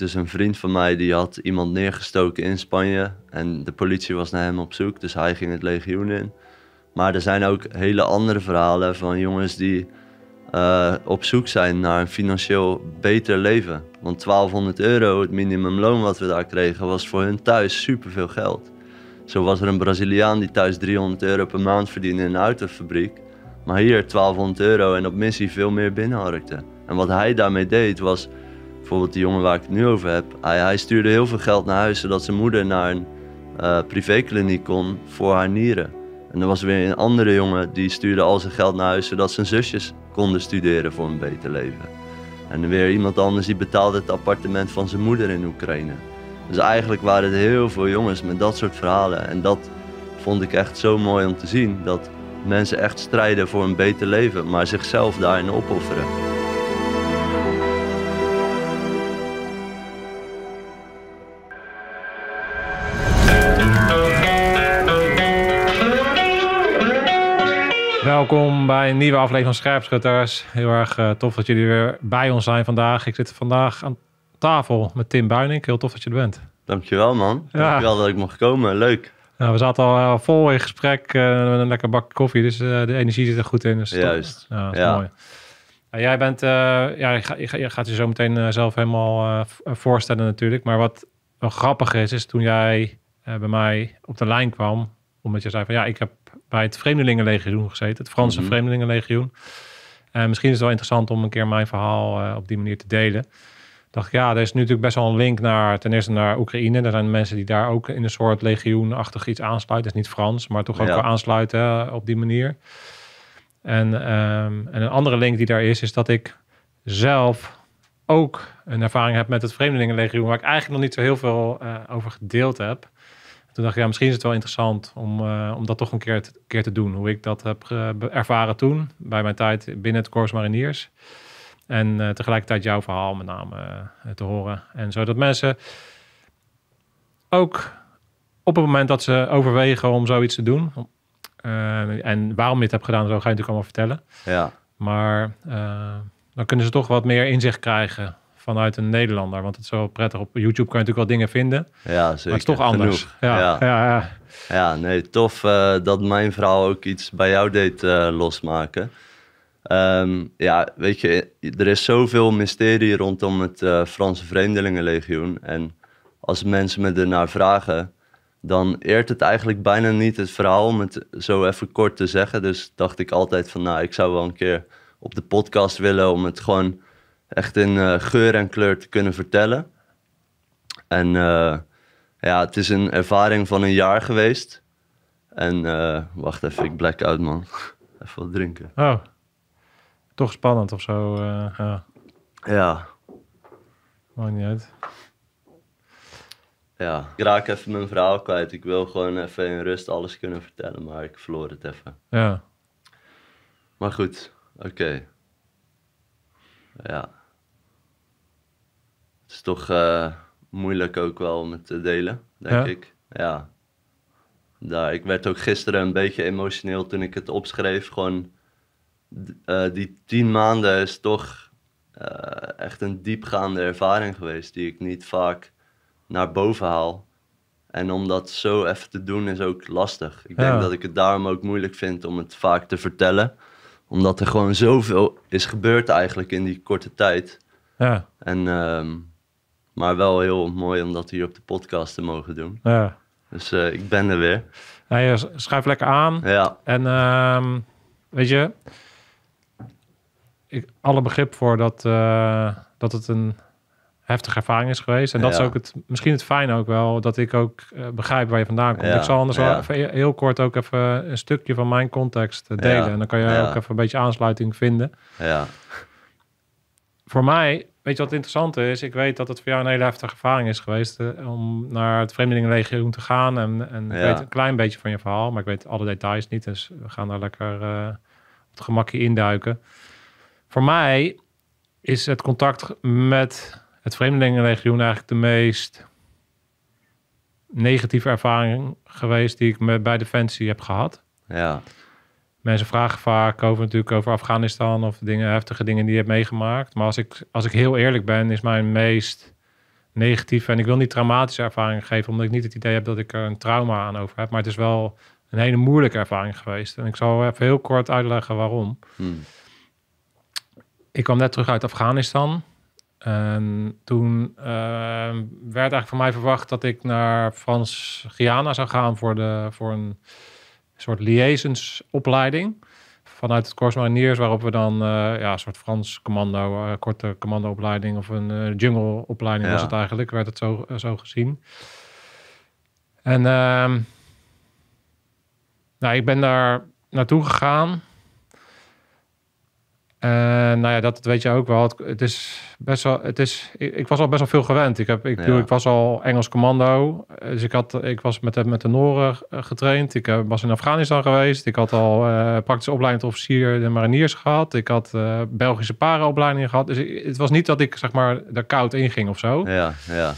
Dus een vriend van mij die had iemand neergestoken in Spanje. En de politie was naar hem op zoek, dus hij ging het legioen in. Maar er zijn ook hele andere verhalen van jongens die eh, op zoek zijn naar een financieel beter leven. Want 1200 euro, het minimumloon wat we daar kregen, was voor hun thuis superveel geld. Zo was er een Braziliaan die thuis 300 euro per maand verdiende in een autofabriek. Maar hier 1200 euro en op missie veel meer binnenharkte. En wat hij daarmee deed was bijvoorbeeld die jongen waar ik het nu over heb, ah hij, stuurde heel veel geld naar huis zodat zijn moeder naar een eh, privékliniek kon voor haar nieren. En er was weer een andere jongen die stuurde al zijn geld naar huis zodat zijn zusjes konden studeren voor een beter leven. En weer iemand anders die betaalde het appartement van zijn moeder in Oekraïne. Dus eigenlijk waren het heel veel jongens met dat soort verhalen. En dat vond ik echt zo mooi om te zien. Dat mensen echt strijden voor een beter leven, maar zichzelf daarin opofferen. Welkom bij een nieuwe aflevering van Scherpschutters. Heel erg eh, tof dat jullie weer bij ons zijn vandaag. Ik zit vandaag aan tafel met Tim Buining. Heel tof dat je er bent. Dankjewel man. Ja. Dankjewel dat ik mocht komen. Leuk. we zaten al eh, vol in gesprek uh, met een lekker bak koffie. Dus de energie zit er goed in. Dus Juist. Ja, dat is mooi. jij bent, ja, je, gaat, je gaat je zo meteen zelf helemaal voorstellen natuurlijk. Maar wat wel grappig is, is toen jij bij mij op de lijn kwam. Omdat je zei van ja, ik heb bij het Vreemdelingenlegioen gezeten, het Franse mm Vreemdelingenlegioen. En eh, misschien is het wel interessant om een keer mijn verhaal eh, op die manier te delen. Dacht ik, ja, er is nu natuurlijk best wel een link naar ten eerste naar Oekraïne. Er zijn mensen die daar ook in een soort legioenachtig iets aansluiten. Dat is niet Frans, maar toch ook wel aansluiten eh, op die manier. En, ehm, en een andere link die daar is, is dat ik zelf ook een ervaring heb met het Vreemdelingenlegioen, waar ik eigenlijk nog niet zo heel veel over gedeeld heb toen dacht ja, misschien is het wel interessant om, eh, om dat toch een keer te, keer te doen. Hoe ik dat heb ervaren toen, bij mijn tijd binnen het Corps Mariniers. En eh, tegelijkertijd jouw verhaal met name eh, te horen. En zodat mensen ook op het moment dat ze overwegen om zoiets te doen. en waarom je het hebt gedaan, zo ga je natuurlijk allemaal vertellen. Ja. Maar dan kunnen ze toch wat meer inzicht krijgen vanuit een Nederlander. Want het is wel prettig. Op YouTube kan je natuurlijk wel dingen vinden. Ja, zeker. Maar het is toch anders. Ja. Ja. ja, ja. nee, tof eh, dat mijn vrouw ook iets bij jou deed eh, losmaken. Ehm, ja, weet je, er is zoveel mysterie rondom het eh, Franse Vreemdelingenlegioen. En als mensen me ernaar vragen, dan eert het eigenlijk bijna niet het verhaal om het zo even kort te zeggen. Dus dacht ik altijd van, nou, ik zou wel een keer op de podcast willen om het gewoon echt in eh, geur en kleur te kunnen vertellen. En eh, ja, het is een ervaring van een jaar geweest. En eh, wacht even, ik black out man. even wat drinken. Oh, toch spannend of zo. ja. ja. Maakt niet uit. Ja, ik raak even mijn verhaal kwijt. Ik wil gewoon even in rust alles kunnen vertellen, maar ik verloor het even. Ja. Maar goed, oké. Ja, is toch eh, moeilijk ook wel om het te delen, denk ik. Ja. daar Ik werd ook gisteren een beetje emotioneel toen ik het opschreef. Gewoon, eh, die tien maanden is toch eh, echt een diepgaande ervaring geweest die ik niet vaak naar boven haal. En om dat zo even te doen is ook lastig. Ik denk dat ik het daarom ook moeilijk vind om het vaak te vertellen. Omdat er gewoon zoveel is gebeurd eigenlijk in die korte tijd. Ja. En um, maar wel heel mooi om dat hier op de podcast te mogen doen. Ja. Dus eh, ik ben er weer. Ja, je schuif lekker aan. Ja. En ehm, weet je, ik, alle begrip voor dat, eh, dat het een heftige ervaring is geweest. En dat is ook het, misschien het fijne ook wel, dat ik ook eh, begrijp waar je vandaan komt. Ik zal anders wel heel kort ook even een stukje van mijn context delen. En dan kan je ook even een beetje aansluiting vinden. Ja. Voor mij Weet je wat interessant is? Ik weet dat het voor jou een hele heftige ervaring is geweest eh, om naar het vreemdelingenlegioen te gaan. En, en ik weet een klein beetje van je verhaal, maar ik weet alle details niet. Dus we gaan daar lekker eh, op het gemakje induiken. Voor mij is het contact met het vreemdelingenlegioen eigenlijk de meest negatieve ervaring geweest die ik bij Defensie heb gehad. Ja mensen vragen vaak over, natuurlijk over Afghanistan of dingen, heftige dingen die je hebt meegemaakt. Maar als ik, als ik heel eerlijk ben, is mijn meest negatieve, en ik wil niet traumatische ervaring geven, omdat ik niet het idee heb dat ik er een trauma aan over heb. Maar het is wel een hele moeilijke ervaring geweest. En ik zal even heel kort uitleggen waarom. Hmm. Ik kwam net terug uit Afghanistan. En toen ehm, werd eigenlijk van mij verwacht dat ik naar Frans-Guyana zou gaan voor, de, voor een soort opleiding vanuit het Corps Mariniers, waarop we dan eh, ja, een soort Frans commando, eh, korte commandoopleiding of een uh, jungleopleiding was het eigenlijk, werd het zo, zo gezien. En ehm, nou, ik ben daar naartoe gegaan en eh, nou ja, dat weet je ook wel. Het, het is best wel, het is, ik, was al best wel veel gewend. Ik, heb, ik, doe, ik was al Engels commando. Dus ik, had, ik was met de, met de Noren eh, getraind. Ik heb, eh, was in Afghanistan geweest. Ik had al praktische opleiding officier de mariniers gehad. Ik had Belgische parenopleidingen gehad. Dus het was niet dat ik zeg maar daar koud in ging of zo. Ja, ja.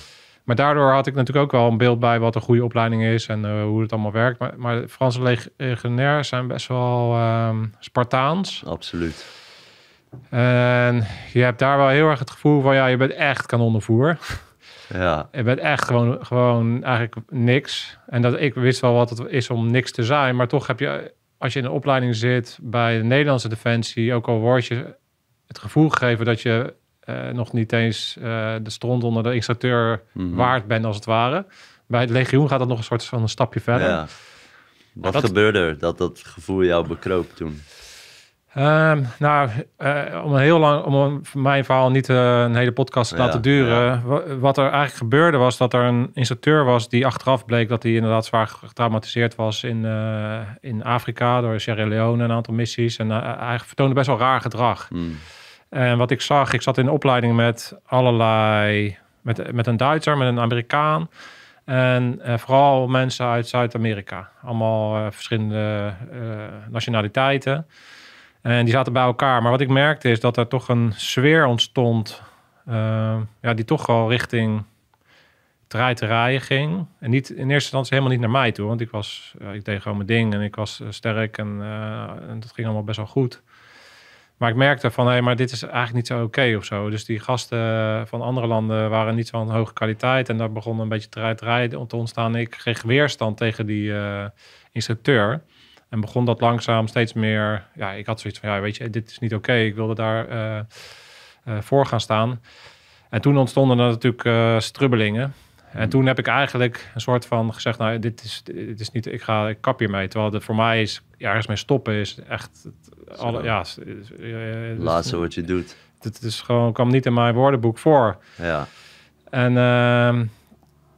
Maar daardoor had ik natuurlijk ook wel een beeld bij wat een goede opleiding is en hoe het allemaal werkt. Maar, maar Franse legionairs zijn best wel ehm, Spartaans. Absoluut. En je hebt daar wel heel erg het gevoel van, ja, je bent echt kanonnenvoer. Ja. Je bent echt gewoon, gewoon eigenlijk niks. En dat, ik wist wel wat het is om niks te zijn, maar toch heb je, als je in een opleiding zit bij de Nederlandse Defensie, ook al word je het gevoel gegeven dat je eh, nog niet eens uh, de stront onder de instructeur mhm. waard bent, als het ware. Bij het legioen gaat dat nog een soort van een stapje verder. Ja. Wat gebeurde er dat dat gevoel jou bekroop toen? Ehm, nou, eh, om een heel lang, om mijn verhaal niet eh, een hele podcast te laten duren. Wat er eigenlijk gebeurde was dat er een instructeur was die achteraf bleek dat hij inderdaad zwaar getraumatiseerd was in, eh, in Afrika door Sierra Leone, een aantal missies. En hij vertoonde best wel raar gedrag. Hmm. En wat ik zag, ik zat in opleiding met allerlei, met, met een Duitser, met een Amerikaan. En vooral mensen uit Zuid-Amerika. Allemaal verschillende nationaliteiten. En die zaten bij elkaar. Maar wat ik merkte is dat er toch een sfeer ontstond. Eh, ja, die toch al richting rijden ging. En niet, in eerste instantie helemaal niet naar mij toe. Want ik, was, ik deed gewoon mijn ding en ik was eh, sterk. En, eh, en, dat ging allemaal best wel goed. Maar ik merkte van, hé, hey, maar dit is eigenlijk niet zo oké of zo. Dus die gasten van andere landen waren niet zo'n hoge kwaliteit. En daar begon een beetje treiterij te ontstaan. Ik kreeg weerstand tegen die instructeur. En begon dat langzaam steeds meer. Ja, ik had zoiets van, ja, weet je, dit is niet oké. Ik wilde daar eh, eh, voor gaan staan. En toen ontstonden er natuurlijk eh, strubbelingen. En toen heb ik eigenlijk een soort van gezegd, nou, dit is, dit is niet, ik ga, ik kap mee Terwijl het voor mij is, ja, ergens mee stoppen is echt, alle, ja. laatste wat je doet. Het is gewoon, kwam niet in mijn woordenboek voor. Ja. En ehm,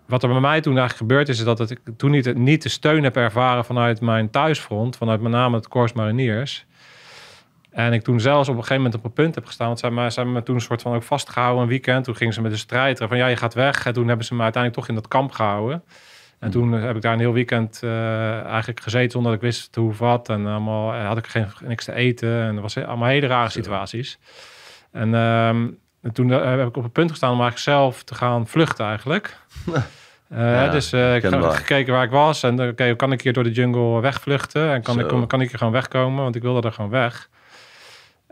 wat er bij mij toen eigenlijk gebeurd is, is dat ik toen niet, de steun heb ervaren vanuit mijn thuisfront, vanuit met name het Korps Mariniers. En ik toen zelfs op een gegeven moment op een punt heb gestaan. Want zij me, zijn me toen een soort van ook vastgehouden een weekend. Toen gingen ze met de strijder van ja, je gaat weg. En toen hebben ze me uiteindelijk toch in dat kamp gehouden. En hmm. toen heb ik daar een heel weekend eh, eigenlijk gezeten zonder dat ik wist hoe wat. En allemaal eh, had ik geen, niks te eten. En dat was allemaal hele rare situaties. En um, en toen eh, heb ik op het punt gestaan om eigenlijk zelf te gaan vluchten eigenlijk. Eh, dus eh, ik heb gekeken waar ik was. En oké, kan ik hier door de jungle wegvluchten? En kan, ik, kan ik hier gewoon wegkomen? Want ik wilde er gewoon weg.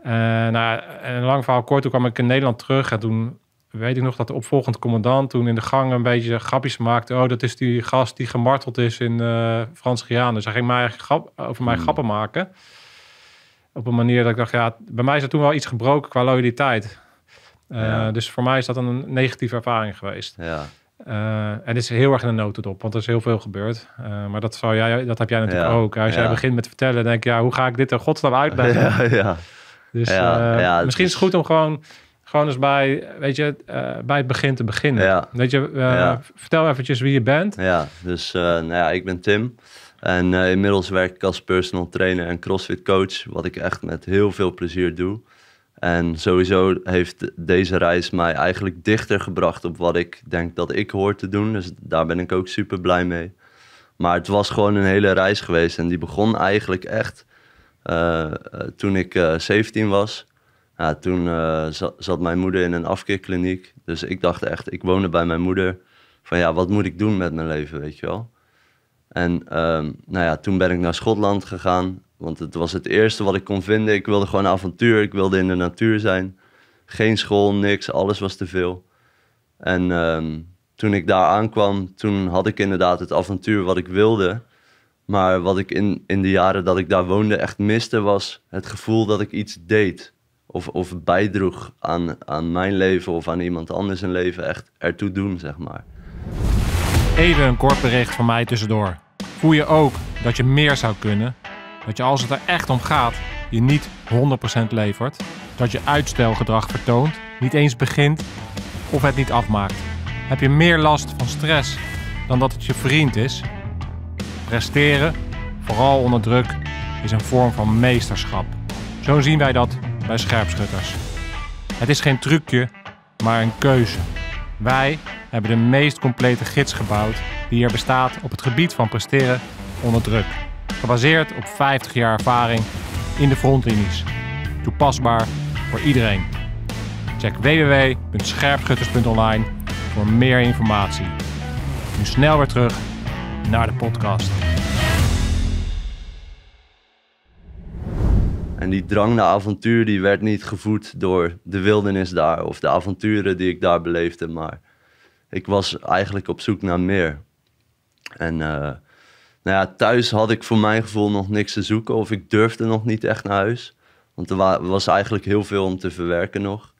En nou, lang verhaal kort, toen kwam ik in Nederland terug. En toen weet ik nog dat de opvolgende commandant toen in de gang een beetje grapjes maakte. Oh, dat is die gast die gemarteld is in uh, frans -Giaan. Dus hij ging mij grap, over mij hmm. grappen maken. Op een manier dat ik dacht, ja, bij mij is er toen wel iets gebroken qua loyaliteit. Eh, dus voor mij is dat een negatieve ervaring geweest. Ja. Eh, en het is heel erg in de notendop, want er is heel veel gebeurd. Eh, maar dat, zou jij, dat heb jij natuurlijk ook. Als jij begint met vertellen, denk je, ja, hoe ga ik dit er godsnaam uitleggen? Ja, dus misschien is het goed om gewoon, gewoon eens bij, weet je, bij het begin te beginnen. Weet je, Vertel eventjes wie je bent. Ja, dus nou ja, ik ben Tim. En inmiddels werk ik als personal trainer en crossfit coach. Wat ik echt met heel veel plezier doe. En sowieso heeft deze reis mij eigenlijk dichter gebracht op wat ik denk dat ik hoor te doen. Dus daar ben ik ook super blij mee. Maar het was gewoon een hele reis geweest. En die begon eigenlijk echt eh, eh, toen ik 17 eh, was. toen zat, zat, mijn moeder in een afkeerkliniek. Dus ik dacht echt, ik woonde bij mijn moeder. Van ja, wat moet ik doen met mijn leven, weet je wel? En ehm, nou ja, toen ben ik naar Schotland gegaan. Want het was het eerste wat ik kon vinden. Ik wilde gewoon avontuur. Ik wilde in de natuur zijn. Geen school, niks. Alles was te veel. En ehm, toen ik daar aankwam, toen had ik inderdaad het avontuur wat ik wilde. Maar wat ik in, in de jaren dat ik daar woonde echt miste, was het gevoel dat ik iets deed. Of, of bijdroeg aan, aan mijn leven of aan iemand anders een leven. Echt ertoe doen, zeg maar. Even een kort bericht van mij tussendoor. Voel je ook dat je meer zou kunnen? Dat je als het er echt om gaat, je niet 100% levert. Dat je uitstelgedrag vertoont, niet eens begint of het niet afmaakt. Heb je meer last van stress dan dat het je vriend is? Presteren, vooral onder druk, is een vorm van meesterschap. Zo zien wij dat bij scherpschutters. Het is geen trucje, maar een keuze. Wij hebben de meest complete gids gebouwd die er bestaat op het gebied van presteren onder druk. Gebaseerd op 50 jaar ervaring in de frontlinies. Toepasbaar voor iedereen. Check www.scherpschutters.online voor meer informatie. Nu snel weer terug naar de podcast. En die drang naar avontuur die werd niet gevoed door de wildernis daar of de avonturen die ik daar beleefde, maar ik was eigenlijk op zoek naar meer. En eh, nou ja, thuis had ik voor mijn gevoel nog niks te zoeken. Of ik durfde nog niet echt naar huis. Want er was eigenlijk heel veel om te verwerken nog.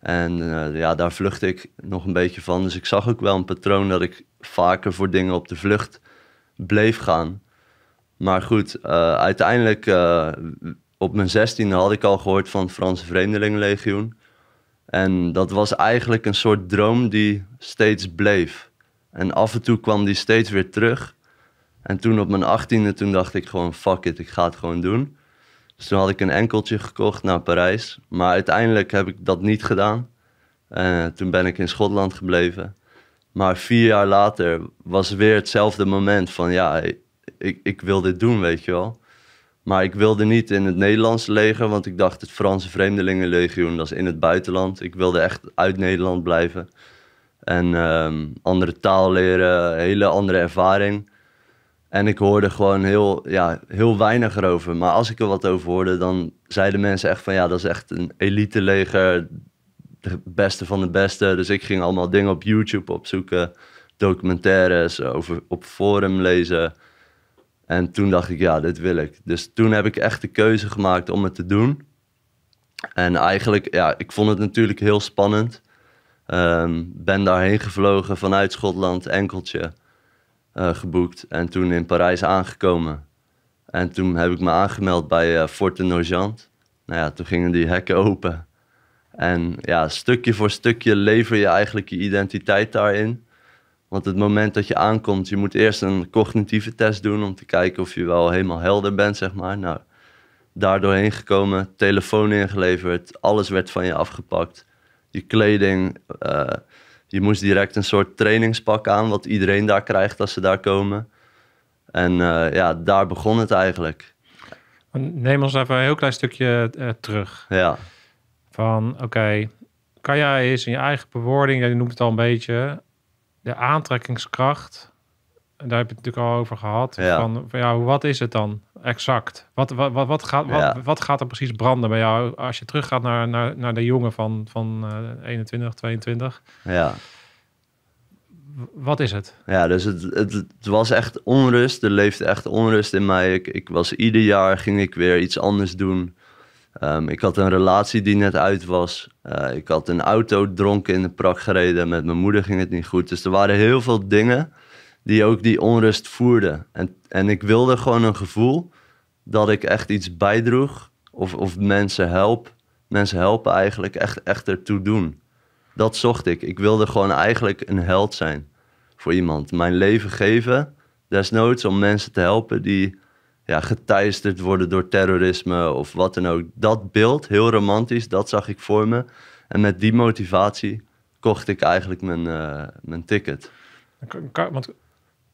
En eh, ja, daar vluchtte ik nog een beetje van. Dus ik zag ook wel een patroon dat ik vaker voor dingen op de vlucht bleef gaan. Maar goed, eh, uiteindelijk eh, op mijn zestiende had ik al gehoord van het Franse Vreemdelingenlegioen. En dat was eigenlijk een soort droom die steeds bleef. En af en toe kwam die steeds weer terug. En toen op mijn achttiende, toen dacht ik gewoon, fuck it, ik ga het gewoon doen. Dus toen had ik een enkeltje gekocht naar Parijs. Maar uiteindelijk heb ik dat niet gedaan. Eh, toen ben ik in Schotland gebleven. Maar vier jaar later was weer hetzelfde moment van ja, ik, ik wil dit doen, weet je wel. Maar ik wilde niet in het Nederlandse leger, want ik dacht het Franse Vreemdelingenlegioen, dat is in het buitenland. Ik wilde echt uit Nederland blijven en ehm, andere taal leren, hele andere ervaring. En ik hoorde gewoon heel, ja, heel weinig erover. Maar als ik er wat over hoorde, dan zeiden mensen echt van ja, dat is echt een elite leger. De beste van de beste. Dus ik ging allemaal dingen op YouTube opzoeken. Documentaires over, op forum lezen. En toen dacht ik, ja, dit wil ik. Dus toen heb ik echt de keuze gemaakt om het te doen. En eigenlijk, ja, ik vond het natuurlijk heel spannend. Ehm, ben daarheen gevlogen vanuit Schotland, enkeltje. Eh, geboekt en toen in Parijs aangekomen. En toen heb ik me aangemeld bij eh, Forte Nogent. Nou ja, toen gingen die hekken open. En ja, stukje voor stukje lever je eigenlijk je identiteit daarin. Want het moment dat je aankomt, je moet eerst een cognitieve test doen om te kijken of je wel helemaal helder bent, zeg maar. Nou, daardoor doorheen gekomen, telefoon ingeleverd, alles werd van je afgepakt. Je kleding, eh, je moest direct een soort trainingspak aan, wat iedereen daar krijgt als ze daar komen. En eh, ja, daar begon het eigenlijk. Neem ons even een heel klein stukje eh, terug. Ja. Van oké, kan jij eens in je eigen bewoording, je noemt het al een beetje, de aantrekkingskracht daar heb je het natuurlijk al over gehad. Ja. Van, van, wat is het dan exact? Wat, wat, wat, wat gaat, wat, wat gaat er precies branden bij jou als je teruggaat naar, naar, naar de jongen van, van uh, 21, 22? Ja. Wat is het? Ja, dus het, het, het, was echt onrust. Er leefde echt onrust in mij. Ik, ik was ieder jaar ging ik weer iets anders doen. Ehm, ik had een relatie die net uit was. Eh, ik had een auto dronken in de prak gereden. Met mijn moeder ging het niet goed. Dus er waren heel veel dingen die ook die onrust voerde. En, en ik wilde gewoon een gevoel dat ik echt iets bijdroeg of, of mensen help. Mensen helpen eigenlijk echt, echt ertoe doen. Dat zocht ik. Ik wilde gewoon eigenlijk een held zijn voor iemand. Mijn leven geven, desnoods om mensen te helpen die ja, geteisterd worden door terrorisme of wat dan ook. Dat beeld, heel romantisch, dat zag ik voor me. En met die motivatie kocht ik eigenlijk mijn, eh, mijn ticket. Want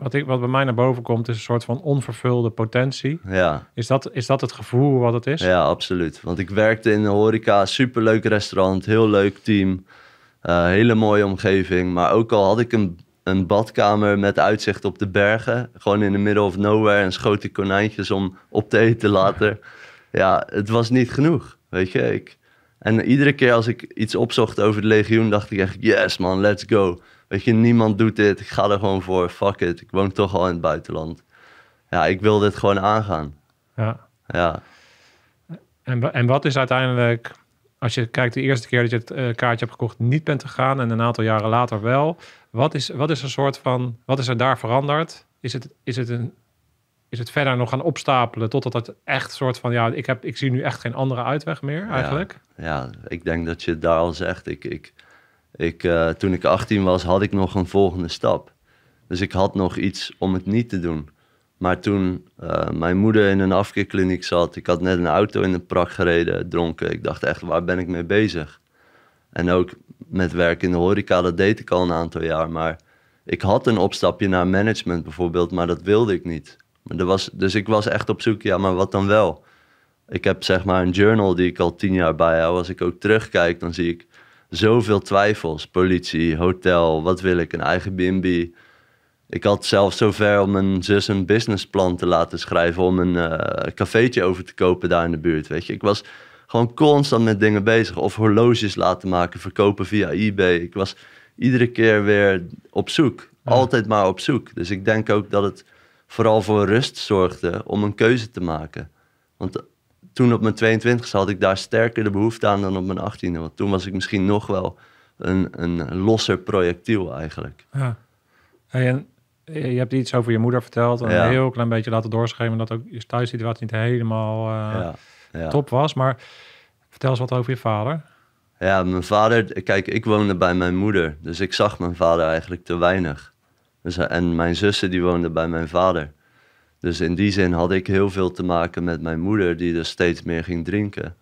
wat, ik, wat bij mij naar boven komt, is een soort van onvervulde potentie. Ja. Is, dat, is dat het gevoel wat het is? Ja, absoluut. Want ik werkte in de horeca, superleuk restaurant, heel leuk team. Eh, hele mooie omgeving. Maar ook al had ik een, een badkamer met uitzicht op de bergen, gewoon in de middle of nowhere en schoot ik konijntjes om op te eten later. ja, het was niet genoeg. Weet je, ik, en iedere keer als ik iets opzocht over het legioen, dacht ik echt, yes man, let's go. Weet je, niemand doet dit. Ik ga er gewoon voor. Fuck it. Ik woon toch al in het buitenland. Ja, ik wil dit gewoon aangaan. Ja. ja. En, en wat is uiteindelijk, als je kijkt de eerste keer dat je het eh, kaartje hebt gekocht, niet bent gegaan en een aantal jaren later wel. Wat is, wat is een soort van, wat is er daar veranderd? Is het, is het een is het verder nog gaan opstapelen totdat het echt soort van ja, ik heb ik zie nu echt geen andere uitweg meer eigenlijk. Ja, ja ik denk dat je daar al zegt. Ik, ik ik, eh, toen ik 18 was, had ik nog een volgende stap. Dus ik had nog iets om het niet te doen. Maar toen eh, mijn moeder in een afkeerkliniek zat, ik had net een auto in de prak gereden, dronken. Ik dacht echt, waar ben ik mee bezig? En ook met werk in de horeca, dat deed ik al een aantal jaar. Maar ik had een opstapje naar management bijvoorbeeld, maar dat wilde ik niet. Maar er was, dus ik was echt op zoek, ja, maar wat dan wel? Ik heb zeg maar een journal die ik al tien jaar bijhoud. Als ik ook terugkijk, dan zie ik zoveel twijfels. Politie, hotel, wat wil ik, een eigen B&B. Ik had zelfs zover om mijn zus een businessplan te laten schrijven... om een uh, cafeetje over te kopen daar in de buurt, weet je. Ik was gewoon constant met dingen bezig. Of horloges laten maken, verkopen via eBay. Ik was iedere keer weer op zoek. Altijd maar op zoek. Dus ik denk ook dat het vooral voor rust zorgde om een keuze te maken. Want toen op mijn 22 had ik daar sterker de behoefte aan dan op mijn 18e. Want toen was ik misschien nog wel een, een losser projectiel eigenlijk. Ja. En eh, je hebt iets over je moeder verteld. En Een heel klein beetje laten doorschemeren dat ook je thuissituatie niet helemaal eh, top was. Maar vertel eens wat over je vader. Ja, mijn vader... Kijk, ik woonde bij mijn moeder. Dus ik zag mijn vader eigenlijk te weinig. Dus, en mijn zussen die woonden bij mijn vader. Dus in die zin had ik heel veel te maken met mijn moeder, die dus steeds meer ging drinken.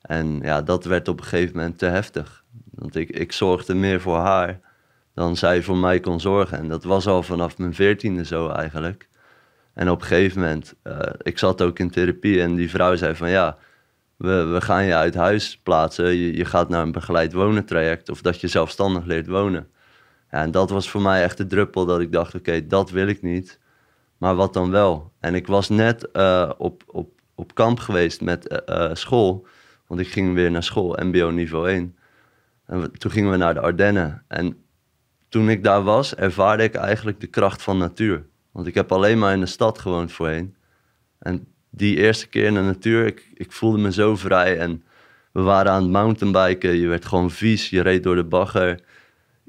En ja, dat werd op een gegeven moment te heftig. Want ik, ik zorgde meer voor haar dan zij voor mij kon zorgen. En dat was al vanaf mijn veertiende zo eigenlijk. En op een gegeven moment, eh, ik zat ook in therapie en die vrouw zei van ja, we, we gaan je uit huis plaatsen. Je, je gaat naar een begeleid wonen traject of dat je zelfstandig leert wonen. Ja, en dat was voor mij echt de druppel dat ik dacht, oké, dat wil ik niet. Maar wat dan wel? En ik was net eh, op, op, op kamp geweest met eh, eh, school. Want ik ging weer naar school, MBO niveau 1. En toen gingen we naar de Ardennen. En toen ik daar was, ervaarde ik eigenlijk de kracht van natuur. Want ik heb alleen maar in de stad gewoond voorheen. En die eerste keer in de natuur, ik, ik voelde me zo vrij. En we waren aan het mountainbiken. Je werd gewoon vies. Je reed door de bagger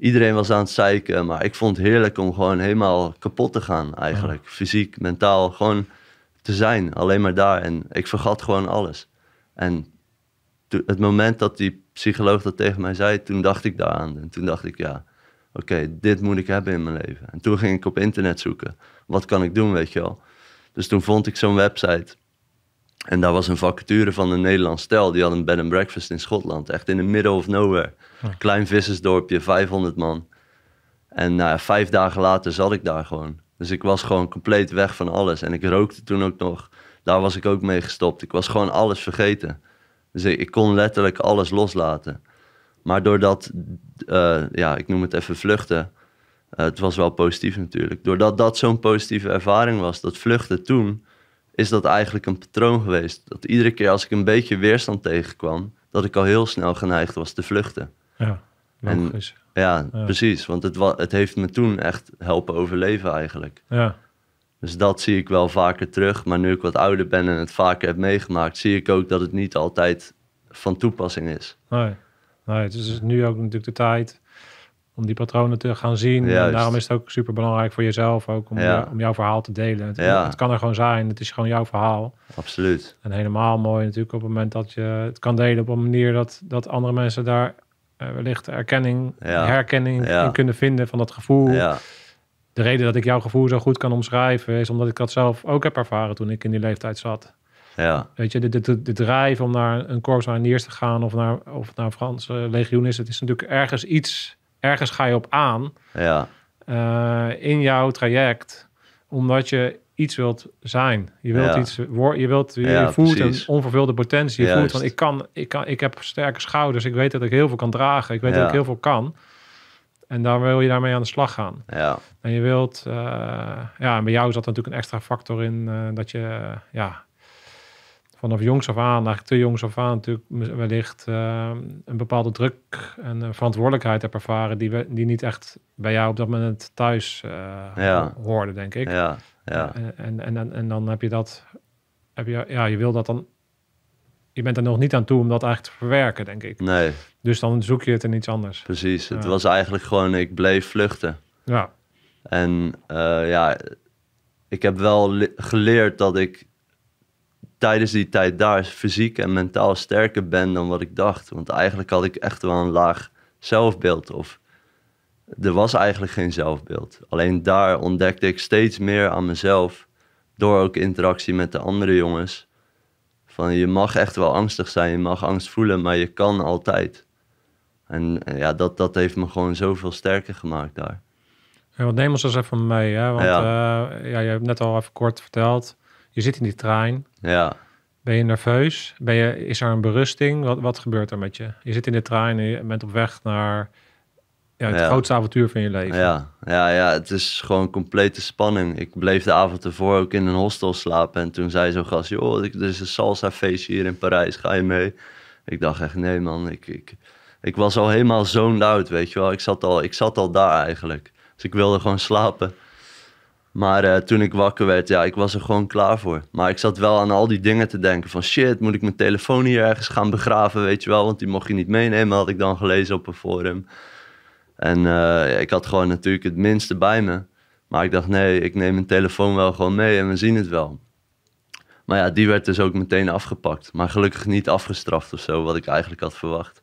iedereen was aan het zeiken, maar ik vond het heerlijk om gewoon helemaal kapot te gaan eigenlijk. Fysiek, mentaal, gewoon te zijn, alleen maar daar. En ik vergat gewoon alles. En het moment dat die psycholoog dat tegen mij zei, toen dacht ik daaraan. En toen dacht ik, ja, oké, dit moet ik hebben in mijn leven. En toen ging ik op internet zoeken. Wat kan ik doen, weet je wel? Dus toen vond ik zo'n website en daar was een vacature van een Nederlands stel. Die had een bed and breakfast in Schotland. Echt in the middle of nowhere. Ah. Klein vissersdorpje, 500 man. En nou vijf dagen later zat ik daar gewoon. Dus ik was gewoon compleet weg van alles. En ik rookte toen ook nog. Daar was ik ook mee gestopt. Ik was gewoon alles vergeten. Dus ik, ik kon letterlijk alles loslaten. Maar doordat, eh, ja, ik noem het even vluchten. Eh, het was wel positief natuurlijk. Doordat dat zo'n positieve ervaring was, dat vluchten toen is dat eigenlijk een patroon geweest. Dat iedere keer als ik een beetje weerstand tegenkwam, dat ik al heel snel geneigd was te vluchten. Ja, ja, precies. Want het, het heeft me toen echt helpen overleven eigenlijk. Ja. Dus dat zie ik wel vaker terug. Maar nu ik wat ouder ben en het vaker heb meegemaakt, zie ik ook dat het niet altijd van toepassing is. Nee, nee dus is nu ook natuurlijk de tijd om die patronen te gaan zien. Juist. daarom is het ook super belangrijk voor jezelf ook om, om jouw verhaal te delen. Het, ja. het, kan er gewoon zijn. Het is gewoon jouw verhaal. Absoluut. En helemaal mooi natuurlijk op het moment dat je het kan delen op een manier dat, dat andere mensen daar uh, wellicht erkenning, herkenning in kunnen vinden van dat gevoel. De reden dat ik jouw gevoel zo goed kan omschrijven is omdat ik dat zelf ook heb ervaren toen ik in die leeftijd zat. Ja. Weet je, de, de, de, drijf om naar een korps mariniers te gaan of naar, of naar Franse legioen is, het is natuurlijk ergens iets ergens ga je op aan ja. Eh, in jouw traject, omdat je iets wilt zijn. Je wilt ja. iets, je, wilt, je voelt een onvervulde potentie. Je voelt van ik kan, ik kan, ik heb sterke schouders. Ik weet dat ik heel veel kan dragen. Ik weet dat ik heel veel kan. En daar wil je daarmee aan de slag gaan. Ja. En je wilt, eh, ja, bij jou zat natuurlijk een extra factor in eh, dat je, ja, vanaf jongs af aan, eigenlijk te jongs af aan, natuurlijk wellicht eh, een bepaalde druk en eh, verantwoordelijkheid heb ervaren die, we, die niet echt bij jou op dat moment thuis uh, hoorde, denk ik. Ja, ja. En, en, en, en, dan heb je dat, heb je, ja, je wil dat dan, je bent er nog niet aan toe om dat eigenlijk te verwerken, denk ik. Nee. Dus dan zoek je het in iets anders. Precies, het was eigenlijk gewoon, ik bleef vluchten. Ja. En ja, ik heb wel geleerd dat ik tijdens die tijd daar fysiek en mentaal sterker ben dan wat ik dacht. Want eigenlijk had ik echt wel een laag zelfbeeld. Of er was eigenlijk geen zelfbeeld. Alleen daar ontdekte ik steeds meer aan mezelf. Door ook interactie met de andere jongens. Van je mag echt wel angstig zijn, je mag angst voelen, maar je kan altijd. En ja, dat, dat heeft me gewoon zoveel sterker gemaakt daar. En wat neem ons eens even mee, hè? want ja. Eh, ja je hebt net al even kort verteld je zit in die trein. Ja. Ben je nerveus? Ben je, is er een berusting? Wat, wat gebeurt er met je? Je zit in de trein en je bent op weg naar ja, het grootste avontuur van je leven. Ja. Ja, ja, het is gewoon complete spanning. Ik bleef de avond ervoor ook in een hostel slapen. En toen zei zo'n gast, joh, er is een salsa feestje hier in Parijs, ga je mee? Ik dacht echt, nee man, ik, ik, ik was al helemaal zoned out, weet je wel. Ik zat al, ik zat al daar eigenlijk. Dus ik wilde gewoon slapen. Maar eh, toen ik wakker werd, ja, ik was er gewoon klaar voor. Maar ik zat wel aan al die dingen te denken van shit, moet ik mijn telefoon hier ergens gaan begraven, weet je wel? Want die mocht je niet meenemen, had ik dan gelezen op een forum. En eh, ik had gewoon natuurlijk het minste bij me. Maar ik dacht, nee, ik neem mijn telefoon wel gewoon mee en we zien het wel. Maar ja, die werd dus ook meteen afgepakt. Maar gelukkig niet afgestraft of zo, wat ik eigenlijk had verwacht.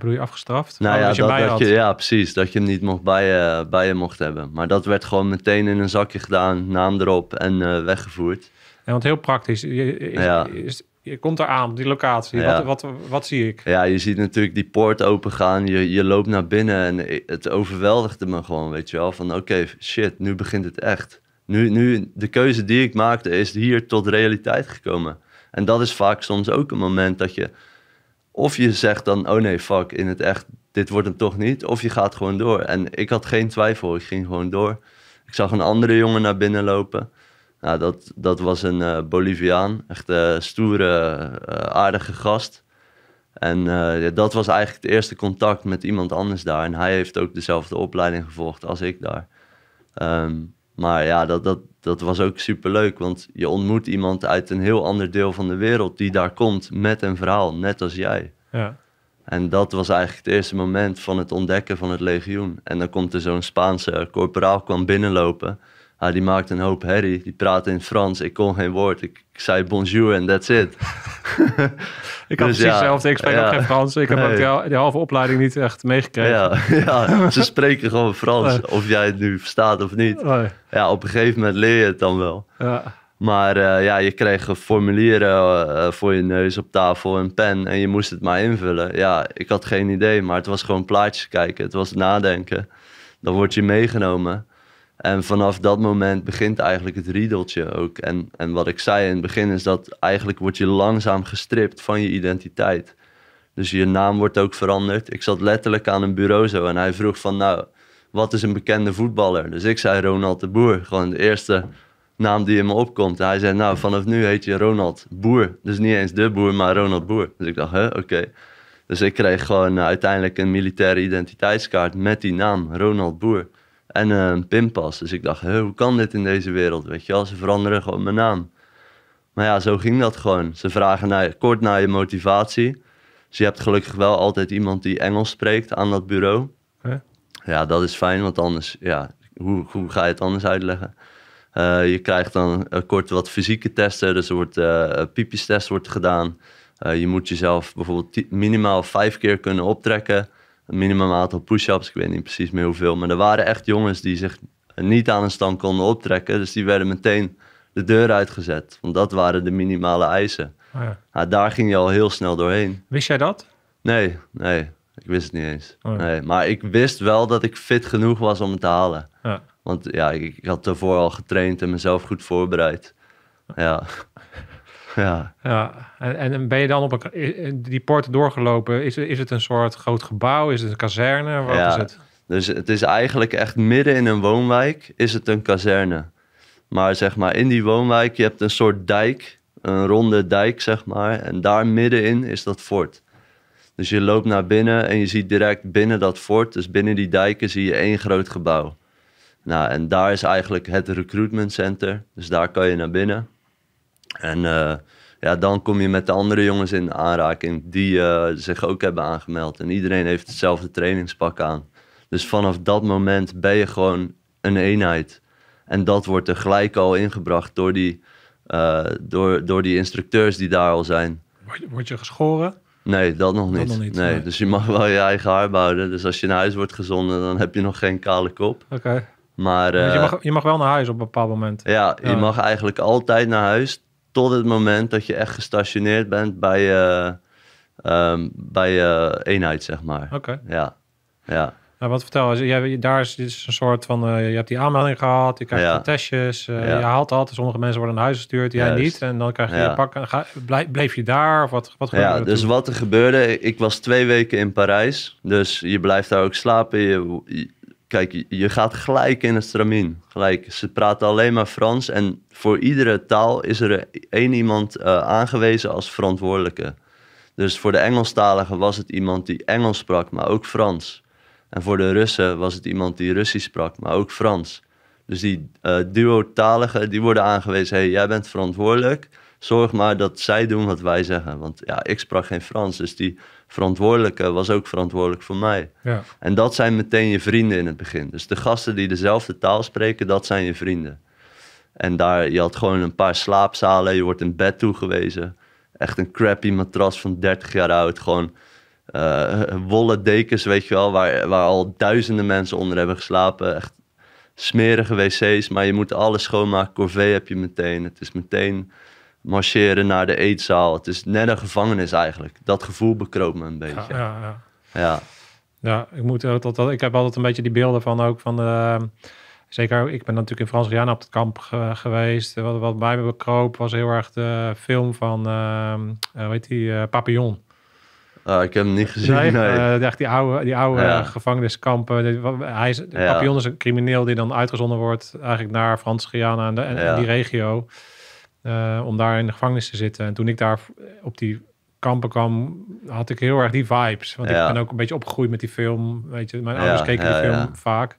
Wat je, afgestraft? Nou oh, ja, dat, je, ja, precies. Dat je hem niet mocht bij, je, bij je mocht hebben. Maar dat werd gewoon meteen in een zakje gedaan, naam erop en eh, weggevoerd. en want heel praktisch. Je, is, je komt eraan, die locatie. Wat, wat, wat zie ik? Ja, je ziet natuurlijk die poort opengaan. Je, je loopt naar binnen en het overweldigde me gewoon, weet je wel. Van oké, shit, nu begint het echt. Nu, nu, de keuze die ik maakte is hier tot realiteit gekomen. En dat is vaak soms ook een moment dat je of je zegt dan, oh nee, fuck, in het echt, dit wordt hem toch niet. Of je gaat gewoon door. En ik had geen twijfel, ik ging gewoon door. Ik zag een andere jongen naar binnen lopen. Nou, dat, dat was een eh, Boliviaan. Echt een eh, stoere, eh, aardige gast. En dat was eigenlijk het eerste contact met iemand anders daar. En hij heeft ook dezelfde opleiding gevolgd als ik daar. Ehm, maar ja, dat, dat, dat was ook superleuk, want je ontmoet iemand uit een heel ander deel van de wereld die daar komt met een verhaal, net als jij. Ja. En dat was eigenlijk het eerste moment van het ontdekken van het legioen. En dan komt er zo'n Spaanse corporaal kwam binnenlopen. Ah, die maakte een hoop herrie. Die praat in Frans. Ik kon geen woord. Ik, zei bonjour en that's it. ik had dus precies ja, hetzelfde. Ik spreek ook geen Frans. Ik heb ook die, halve opleiding niet echt meegekregen. Ja, ja, ze spreken gewoon Frans. Of jij het nu verstaat of niet. Ja, op een gegeven moment leer je het dan wel. Ja. Maar eh, ja, je kreeg formulieren eh, eh, voor je neus op tafel, en pen en je moest het maar invullen. Ja, ik had geen idee, maar het was gewoon plaatjes kijken. Het was nadenken. Dan word je meegenomen. En vanaf dat moment begint eigenlijk het riedeltje ook. En, en wat ik zei in het begin is dat eigenlijk word je langzaam gestript van je identiteit. Dus je naam wordt ook veranderd. Ik zat letterlijk aan een bureau zo en hij vroeg van nou, wat is een bekende voetballer? Dus ik zei Ronald de Boer, gewoon de eerste naam die in me opkomt. hij zei nou, vanaf nu heet je Ronald Boer. Dus niet eens de Boer, maar Ronald Boer. Dus ik dacht, hè, huh, oké. Dus ik kreeg gewoon uiteindelijk een militaire identiteitskaart met die naam, Ronald Boer en een eh, pinpas. Dus ik dacht, hoe kan dit in deze wereld? Weet je wel, ze veranderen gewoon mijn naam. Maar ja, zo ging dat gewoon. Ze vragen naar, kort naar je motivatie. Dus je hebt gelukkig wel altijd iemand die Engels spreekt aan dat bureau. Ja, dat is fijn, want anders, ja, hoe, hoe ga je het anders uitleggen? Eh, je krijgt dan eh, kort wat fysieke testen, dus er wordt uh, piepjestest wordt gedaan. je moet jezelf bijvoorbeeld minimaal vijf keer kunnen optrekken minimum aantal push-ups. Ik weet niet precies meer hoeveel. Maar er waren echt jongens die zich niet aan een stand konden optrekken. Dus die werden meteen de deur uitgezet. Want dat waren de minimale eisen. Oh ja. Nou, daar ging je al heel snel doorheen. Wist jij dat? Nee, nee. Ik wist het niet eens. Oh nee, maar ik wist wel dat ik fit genoeg was om het te halen. Ja. Want ja, ik, ik had daarvoor al getraind en mezelf goed voorbereid. Ja. Ja. ja. En, ben je dan op een, die poort doorgelopen? Is, is het een soort groot gebouw? Is het een kazerne? Wat ja, is het? Dus het is eigenlijk echt midden in een woonwijk is het een kazerne. Maar zeg maar in die woonwijk, je hebt een soort dijk. Een ronde dijk, zeg maar. En daar middenin is dat fort. Dus je loopt naar binnen en je ziet direct binnen dat fort, dus binnen die dijken, zie je één groot gebouw. Nou, en daar is eigenlijk het recruitment center. Dus daar kan je naar binnen. En eh, ja, dan kom je met de andere jongens in aanraking die eh, zich ook hebben aangemeld. En iedereen heeft hetzelfde trainingspak aan. Dus vanaf dat moment ben je gewoon een eenheid. En dat wordt er gelijk al ingebracht door die, eh, door, door die instructeurs die daar al zijn. Word je geschoren? Nee, dat nog niet. nee, Dus je mag wel je eigen haar houden. Dus als je naar huis wordt gezonden, dan heb je nog geen kale kop. Oké. Maar, je, mag, je mag wel naar huis op een bepaald moment. ja, je mag eigenlijk altijd naar huis tot het moment dat je echt gestationeerd bent bij je, ehm, bij je eenheid, zeg maar. Oké. Ja. ja. Nou, wat vertel, jij, daar is, is dus een soort van, eh, je hebt die aanmelding gehad, je krijgt ja. testjes, eh, je haalt altijd. Sommige mensen worden naar huis gestuurd, jij niet. En dan krijg je ja. je pak, en bleef, je daar of wat, wat gebeurde Ja, dus wat er gebeurde, ik was twee weken in Parijs. Dus je blijft daar ook slapen, je kijk, je gaat gelijk in het stramien. Gelijk, ze praten alleen maar Frans en voor iedere taal is er één iemand eh, aangewezen als verantwoordelijke. Dus voor de Engelstaligen was het iemand die Engels sprak, maar ook Frans. En voor de Russen was het iemand die Russisch sprak, maar ook Frans. Dus die uh, duotaligen, die worden aangewezen, hey, jij bent verantwoordelijk. Zorg maar dat zij doen wat wij zeggen. Want ja, ik sprak geen Frans, dus die verantwoordelijke eh, was ook verantwoordelijk voor mij. Ja. En dat zijn meteen je vrienden in het begin. Dus de gasten die dezelfde taal spreken, dat zijn je vrienden. En daar, je had gewoon een paar slaapzalen, je wordt een bed toegewezen. Echt een crappy matras van 30 jaar oud. Gewoon uh, wollen dekens, weet je wel, waar, waar al duizenden mensen onder hebben geslapen. Echt smerige wc's, maar je moet alles schoonmaken. Corvée heb je meteen. Het is meteen marcheren naar de eetzaal. Het is net een gevangenis eigenlijk. Dat gevoel bekroopt me een beetje. Ja, ja, ja. ja. ik, moet, dat, dat, ik heb altijd een beetje die beelden van ook van... Ehm, zeker, ik ben natuurlijk in frans op het kamp geweest. Wat, wat bij me bekroop was heel erg de film van, uh, ehm, eh, weet die, eh, Papillon. Ah, ik heb hem niet gezien. Nee, nee. Eh, die oude, die oude gevangeniskampen. Hij is, Papillon is een crimineel die dan uitgezonden wordt eigenlijk naar Frans-Guyana en, de, en die regio. Eh, om daar in de gevangenis te zitten. En toen ik daar op die kampen kwam, had ik heel erg die vibes. Want ik ben ook een beetje opgegroeid met die film. Weet je, mijn ouders keken die film vaak.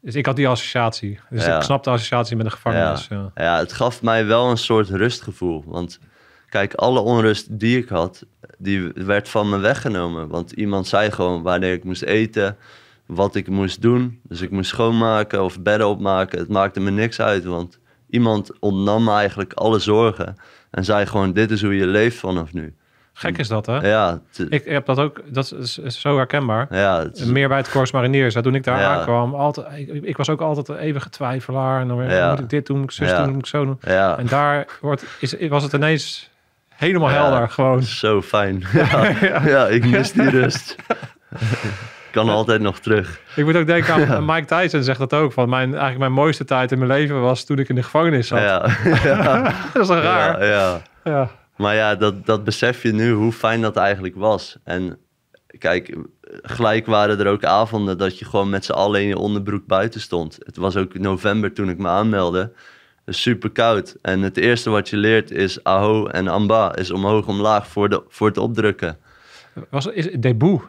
Dus ik had die associatie. Dus ik snap de associatie met de gevangenis. Ja. het gaf mij wel een soort rustgevoel. Want kijk, alle onrust die ik had, die werd van me weggenomen. Want iemand zei gewoon wanneer ik moest eten, wat ik moest doen. Dus ik moest schoonmaken of bedden opmaken. Het maakte me niks uit, want iemand ontnam me eigenlijk alle zorgen. En zei gewoon, dit is hoe je leeft vanaf nu. Gek is dat, hè? Ja. Ik heb dat ook, dat is, zo herkenbaar. Ja, is... Meer bij het Mariniers. Toen ik daar aankwam, altijd, ik, was ook altijd een eeuwige twijfelaar. En dan ja. moet ik dit doen, moet ik zus doen, ik zo doen. En daar wordt, is, was het ineens helemaal helder gewoon. Zo fijn. ja, ik mis die rust. kan altijd nog terug. Ik moet ook denken aan Mike Tyson zegt dat ook. Van mijn, eigenlijk mijn mooiste tijd in mijn leven was toen ik in de gevangenis zat. Ja. dat is wel raar? Ja, ja. Maar ja, dat, dat besef je nu hoe fijn dat eigenlijk was. En kijk, gelijk waren er ook avonden dat je gewoon met z'n allen in je onderbroek buiten stond. Het was ook november toen ik me aanmeldde. super koud. En het eerste wat je leert is aho en amba. Is omhoog, omlaag voor, de, voor het opdrukken. Was, is, debut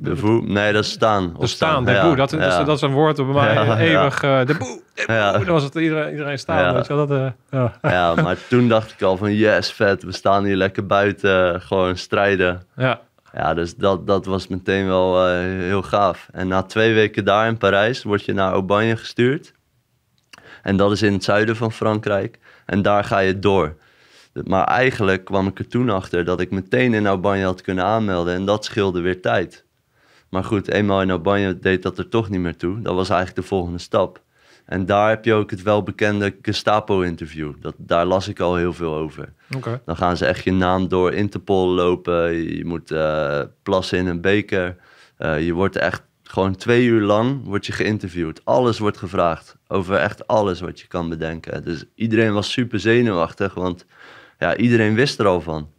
boe, Nee, dat is staan. De staan, de dat, is, dat, is een woord op mij ja, eeuwig... Eh, de boe. Ja. Dan was het iedereen, staan. Weet je Dat, eh, ja. maar toen dacht ik al van yes, vet. We staan hier lekker buiten. Gewoon strijden. Ja. Ja, dus dat, dat was meteen wel eh, heel gaaf. En na twee weken daar in Parijs word je naar Aubagne gestuurd. En dat is in het zuiden van Frankrijk. En daar ga je door. Maar eigenlijk kwam ik er toen achter dat ik meteen in Albanje had kunnen aanmelden. En dat scheelde weer tijd. Maar goed, eenmaal in Albanje deed dat er toch niet meer toe. Dat was eigenlijk de volgende stap. En daar heb je ook het welbekende Gestapo-interview. Daar las ik al heel veel over. Dan gaan ze echt je naam door Interpol lopen. Je moet eh, plassen in een beker. Eh, je wordt echt gewoon twee uur lang wordt je geïnterviewd. Alles wordt gevraagd over echt alles wat je kan bedenken. Dus iedereen was super zenuwachtig, want ja, iedereen wist er al van.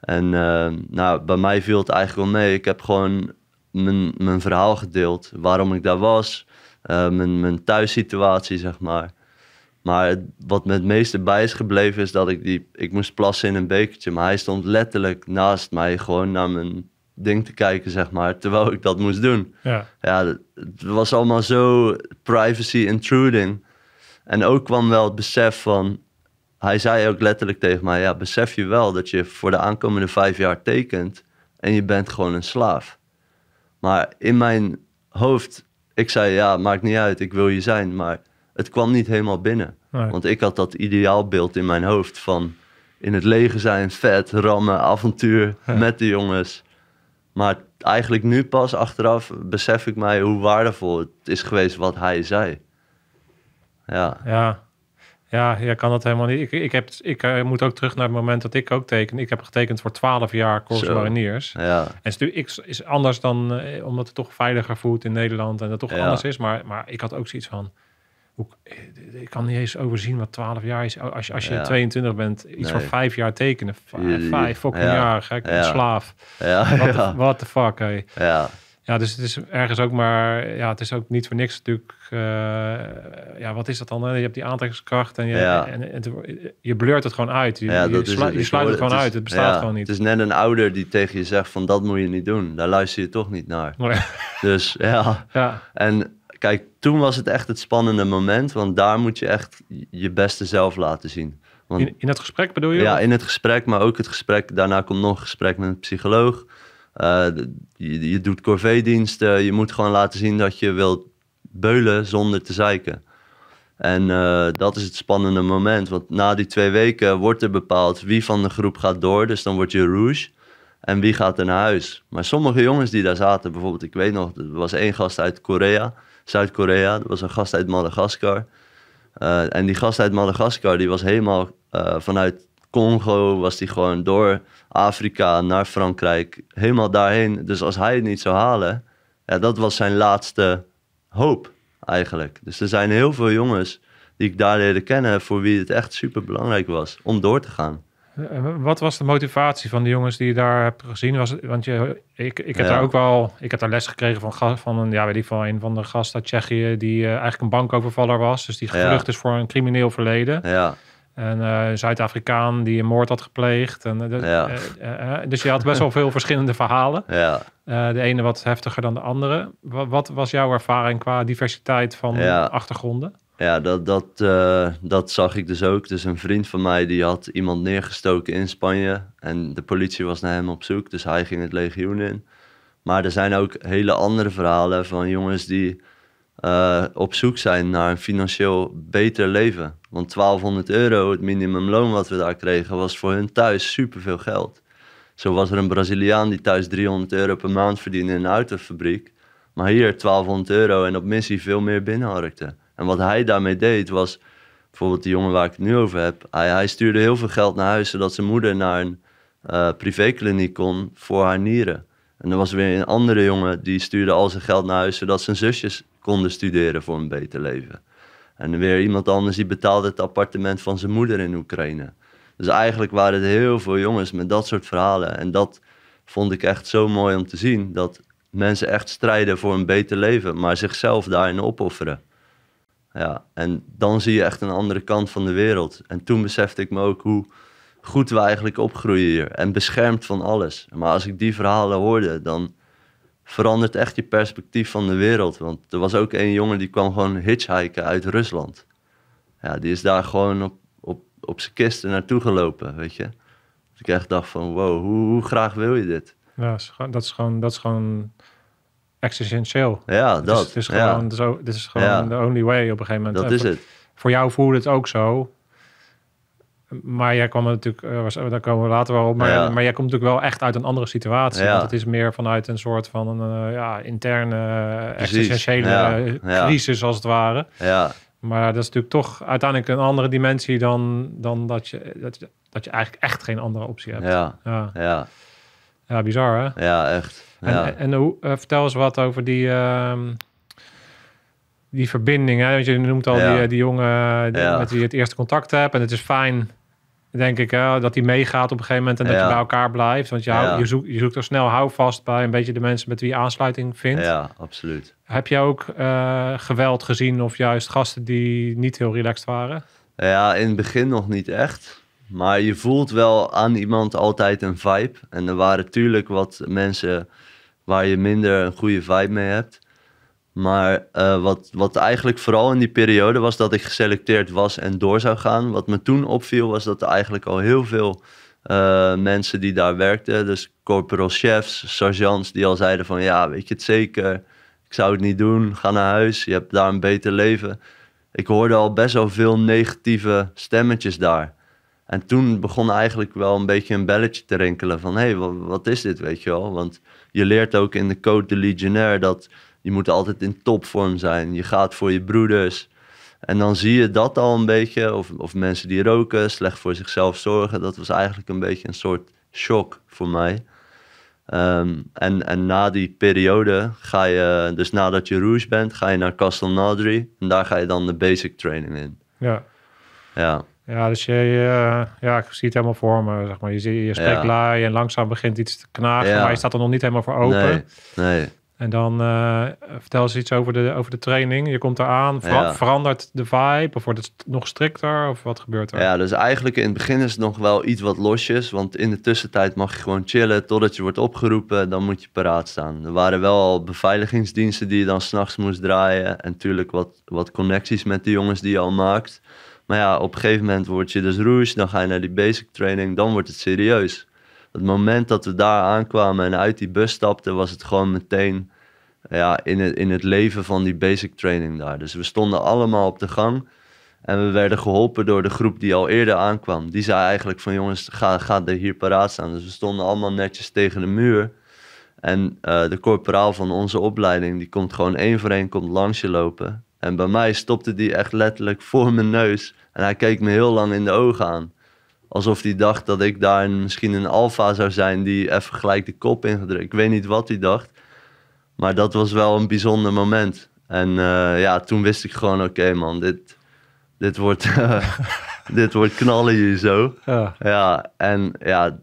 En eh, nou, bij mij viel het eigenlijk wel mee. Ik heb gewoon mijn, mijn verhaal gedeeld. Waarom ik daar was. Eh, mijn, mijn thuissituatie, zeg maar. Maar wat me het meeste bij is gebleven is dat ik die... Ik moest plassen in een bekertje. Maar hij stond letterlijk naast mij gewoon naar mijn ding te kijken, zeg maar. Terwijl ik dat moest doen. Ja, ja het was allemaal zo privacy intruding. En ook kwam wel het besef van hij zei ook letterlijk tegen mij: ja, besef je wel dat je voor de aankomende vijf jaar tekent en je bent gewoon een slaaf. Maar in mijn hoofd, ik zei ja, maakt niet uit, ik wil je zijn, maar het kwam niet helemaal binnen. Want ik had dat ideaalbeeld in mijn hoofd van in het leger zijn, vet, rammen, avontuur met de jongens. Maar eigenlijk nu pas achteraf besef ik mij hoe waardevol het is geweest wat hij zei. Ja. ja. Ja, jij kan dat helemaal niet. Ik, ik, heb, ik eh, moet ook terug naar het moment dat ik ook teken. Ik heb getekend voor 12 jaar Corps Mariniers. Ja. En het is anders dan, eh, omdat het toch veiliger voelt in Nederland en dat toch anders is. Maar, maar ik had ook zoiets van, hoe, eh, ik kan niet eens overzien wat 12 jaar is. Als, als je 22 bent, iets voor vijf jaar tekenen. Vijf, fucking jaar, gek, slaaf. Wat de fuck, Ja. Ja, dus het is ergens ook maar, ja, het is ook niet voor niks natuurlijk. Eh, ja, wat is dat dan? Hè? Je hebt die aantrekkingskracht en je, en, je blurt het gewoon uit. Je, ja, dat je, is, sluit het gewoon het uit. Het bestaat gewoon niet. Het is net een ouder die tegen je zegt van dat moet je niet doen. Daar luister je toch niet naar. Dus ja. ja. En kijk, toen was het echt het spannende moment, want daar moet je echt je beste zelf laten zien. Want, in, in het gesprek bedoel je? Ja, in het gesprek, maar ook het gesprek. Daarna komt nog een gesprek met een psycholoog. Eh, je, je, doet corvée-diensten. Je moet gewoon laten zien dat je wilt beulen zonder te zeiken. En eh, dat is het spannende moment. Want na die twee weken wordt er bepaald wie van de groep gaat door. Dus dan wordt je rouge. En wie gaat er naar huis? Maar sommige jongens die daar zaten, bijvoorbeeld, ik weet nog, er was één gast uit Korea, Zuid-Korea, er was een gast uit Madagaskar. Eh, en die gast uit Madagaskar, die was helemaal uh, vanuit Congo, was die gewoon door Afrika naar Frankrijk, helemaal daarheen. Dus als hij het niet zou halen, ja, dat was zijn laatste hoop eigenlijk. Dus er zijn heel veel jongens die ik daar leerde kennen voor wie het echt super belangrijk was om door te gaan. Eh, wat was de motivatie van de jongens die je daar hebt gezien? Was, want je, ik, ik heb daar ook wel, ik heb daar les gekregen van, van een, ja, weet ik van een van de gasten uit Tsjechië, die eh, eigenlijk een bankovervaller was. Dus die gevlucht is voor een crimineel verleden. Ja. En eh, Zuid-Afrikaan die een moord had gepleegd. En, eh, eh, dus je had best wel veel verschillende verhalen. Ja. de ene wat heftiger dan de andere. Wat, was jouw ervaring qua diversiteit van achtergronden? Ja, dat, dat, dat zag ik dus ook. Dus een vriend van mij die had iemand neergestoken in Spanje. En de politie was naar hem op zoek. Dus hij ging het legioen in. Maar er zijn ook hele andere verhalen van jongens die eh, op zoek zijn naar een financieel beter leven. Want 1200 euro, het minimumloon wat we daar kregen, was voor hun thuis superveel geld. Zo was er een Braziliaan die thuis 300 euro per maand verdiende in een autofabriek. Maar hier 1200 euro en op missie veel meer binnenharkte. En wat hij daarmee deed was, bijvoorbeeld die jongen waar ik het nu over heb. Hij, stuurde heel veel geld naar huis zodat zijn moeder naar een eh, privékliniek kon voor haar nieren. En er was weer een andere jongen die stuurde al zijn geld naar huis zodat zijn zusjes konden studeren voor een beter leven. En weer iemand anders die betaalde het appartement van zijn moeder in Oekraïne. Dus eigenlijk waren het heel veel jongens met dat soort verhalen. En dat vond ik echt zo mooi om te zien. Dat mensen echt strijden voor een beter leven, maar zichzelf daarin opofferen. Ja, en dan zie je echt een andere kant van de wereld. En toen besefte ik me ook hoe goed we eigenlijk opgroeien hier. En beschermd van alles. Maar als ik die verhalen hoorde, dan verandert echt je perspectief van de wereld. Want er was ook een jongen die kwam gewoon hitchhiken uit Rusland. Ja, die is daar gewoon op, op, op zijn kisten naartoe gelopen, weet je. Dus ik echt dacht van, wow, hoe, hoe graag wil je dit? Ja, dat is gewoon, dat is gewoon existentieel. Ja, dat. Het is, gewoon, zo, dit is gewoon the only way op een gegeven moment. Dat is het. Voor jou voelde het ook zo. Maar jij kwam natuurlijk, eh, daar komen we later wel op, maar, maar jij komt natuurlijk wel echt uit een andere situatie. Ja. Want het is meer vanuit een soort van een, eh, ja, interne, eh, existentiële crisis als het ware. Ja. Maar dat is natuurlijk toch uiteindelijk een andere dimensie dan, dan dat, je, dat, je, eigenlijk echt geen andere optie hebt. Ja, ja. ja. bizar hè? Ja, echt. En, en vertel eens wat over die ehm, die verbinding. Hè? Want je noemt al die, die jongen die, ja. met wie je het eerste contact hebt. En het is fijn denk ik, hè, eh, dat die meegaat op een gegeven moment en dat je bij elkaar blijft. Want je, ja. je, zoekt, je zoekt er snel houvast bij een beetje de mensen met wie je aansluiting vindt. Ja, absoluut. Heb je ook eh, geweld gezien of juist gasten die niet heel relaxed waren? Ja, in het begin nog niet echt. Maar je voelt wel aan iemand altijd een vibe. En er waren natuurlijk wat mensen waar je minder een goede vibe mee hebt. Maar eh, wat, wat eigenlijk vooral in die periode was dat ik geselecteerd was en door zou gaan. Wat me toen opviel was dat er eigenlijk al heel veel eh, mensen die daar werkten, dus corporal chefs, sergeants, die al zeiden van ja, weet je het zeker, ik zou het niet doen, ga naar huis, je hebt daar een beter leven. Ik hoorde al best wel veel negatieve stemmetjes daar. En toen begon eigenlijk wel een beetje een belletje te rinkelen van hé, hey, wat, wat is dit, weet je wel? Want je leert ook in de Code de Legionnaire dat je moet altijd in topvorm zijn. Je gaat voor je broeders. En dan zie je dat al een beetje. Of, of mensen die roken, slecht voor zichzelf zorgen. Dat was eigenlijk een beetje een soort shock voor mij. Ehm, en, en na die periode ga je, dus nadat je Rouge bent, ga je naar Nadri. En daar ga je dan de basic training in. Ja. Ja. Ja, dus je, ja, ik zie het helemaal voor me. Zeg maar. Je, je spreekt ja. en langzaam begint iets te knagen, maar je staat er nog niet helemaal voor open. Nee, nee. En dan eh, vertel ze iets over de, over de training. Je komt eraan, verandert de vibe of wordt het nog strikter of wat gebeurt er? Ja, dus eigenlijk in het begin is het nog wel iets wat losjes. Want in de tussentijd mag je gewoon chillen totdat je wordt opgeroepen. Dan moet je paraat staan. Er waren wel al beveiligingsdiensten die je dan s'nachts moest draaien. En natuurlijk wat, wat connecties met de jongens die je al maakt. Maar ja, op een gegeven moment word je dus roes. Dan ga je naar die basic training. Dan wordt het serieus het moment dat we daar aankwamen en uit die bus stapten, was het gewoon meteen ja, in, het, in het leven van die basic training daar. Dus we stonden allemaal op de gang en we werden geholpen door de groep die al eerder aankwam. Die zei eigenlijk van jongens, ga, ga er hier paraat staan. Dus we stonden allemaal netjes tegen de muur. En eh, de corporaal van onze opleiding, die komt gewoon één voor één komt langs je lopen. En bij mij stopte die echt letterlijk voor mijn neus. En hij keek me heel lang in de ogen aan. Alsof hij dacht dat ik daar misschien een alfa zou zijn die even gelijk de kop ingedrukt. Ik weet niet wat hij dacht. Maar dat was wel een bijzonder moment. En eh, ja, toen wist ik gewoon, oké man, dit, dit, wordt, dit wordt knallen hier zo. Ja. ja, en ja,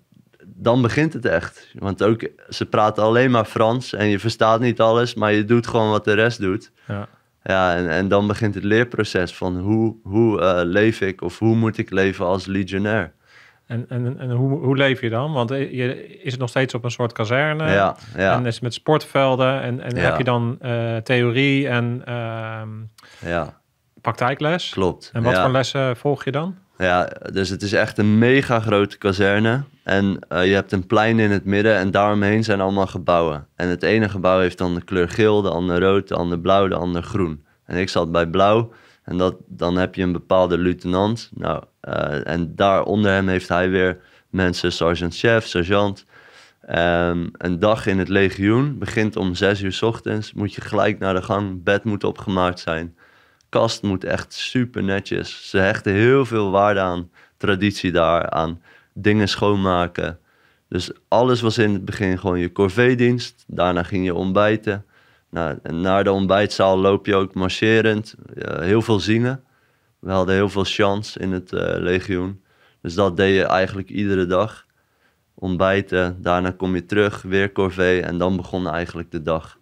dan begint het echt. Want ook, ze praten alleen maar Frans en je verstaat niet alles, maar je doet gewoon wat de rest doet. Ja. Ja, en, en dan begint het leerproces van hoe, hoe eh, leef ik of hoe moet ik leven als legionair. En, en, en hoe, hoe leef je dan? Want eh, je, is het nog steeds op een soort kazerne? Ja, En is het met sportvelden? En, en heb je dan eh, theorie en ehm, praktijkles? Klopt. En wat voor lessen volg je dan? Ja, dus het is echt een mega grote kazerne. En eh, je hebt een plein in het midden en daaromheen zijn allemaal gebouwen. En het ene gebouw heeft dan de kleur geel, de ander rood, de ander blauw, de ander groen. En ik zat bij blauw. En dat, dan heb je een bepaalde luitenant. Nou, eh, en daar onder hem heeft hij weer mensen, sergeant-chef, sergeant. Ehm, een dag in het legioen begint om zes uur s ochtends. Moet je gelijk naar de gang. Bed moet opgemaakt zijn. Kast moet echt super netjes. Ze hechten heel veel waarde aan traditie daar, aan dingen schoonmaken. Dus alles was in het begin gewoon je corvée-dienst. Daarna ging je ontbijten. Nou, en naar de ontbijtzaal loop je ook marcherend. Eh, heel veel zingen. We hadden heel veel chance in het eh, legioen. Dus dat deed je eigenlijk iedere dag. Ontbijten, daarna kom je terug, weer corvée en dan begon eigenlijk de dag.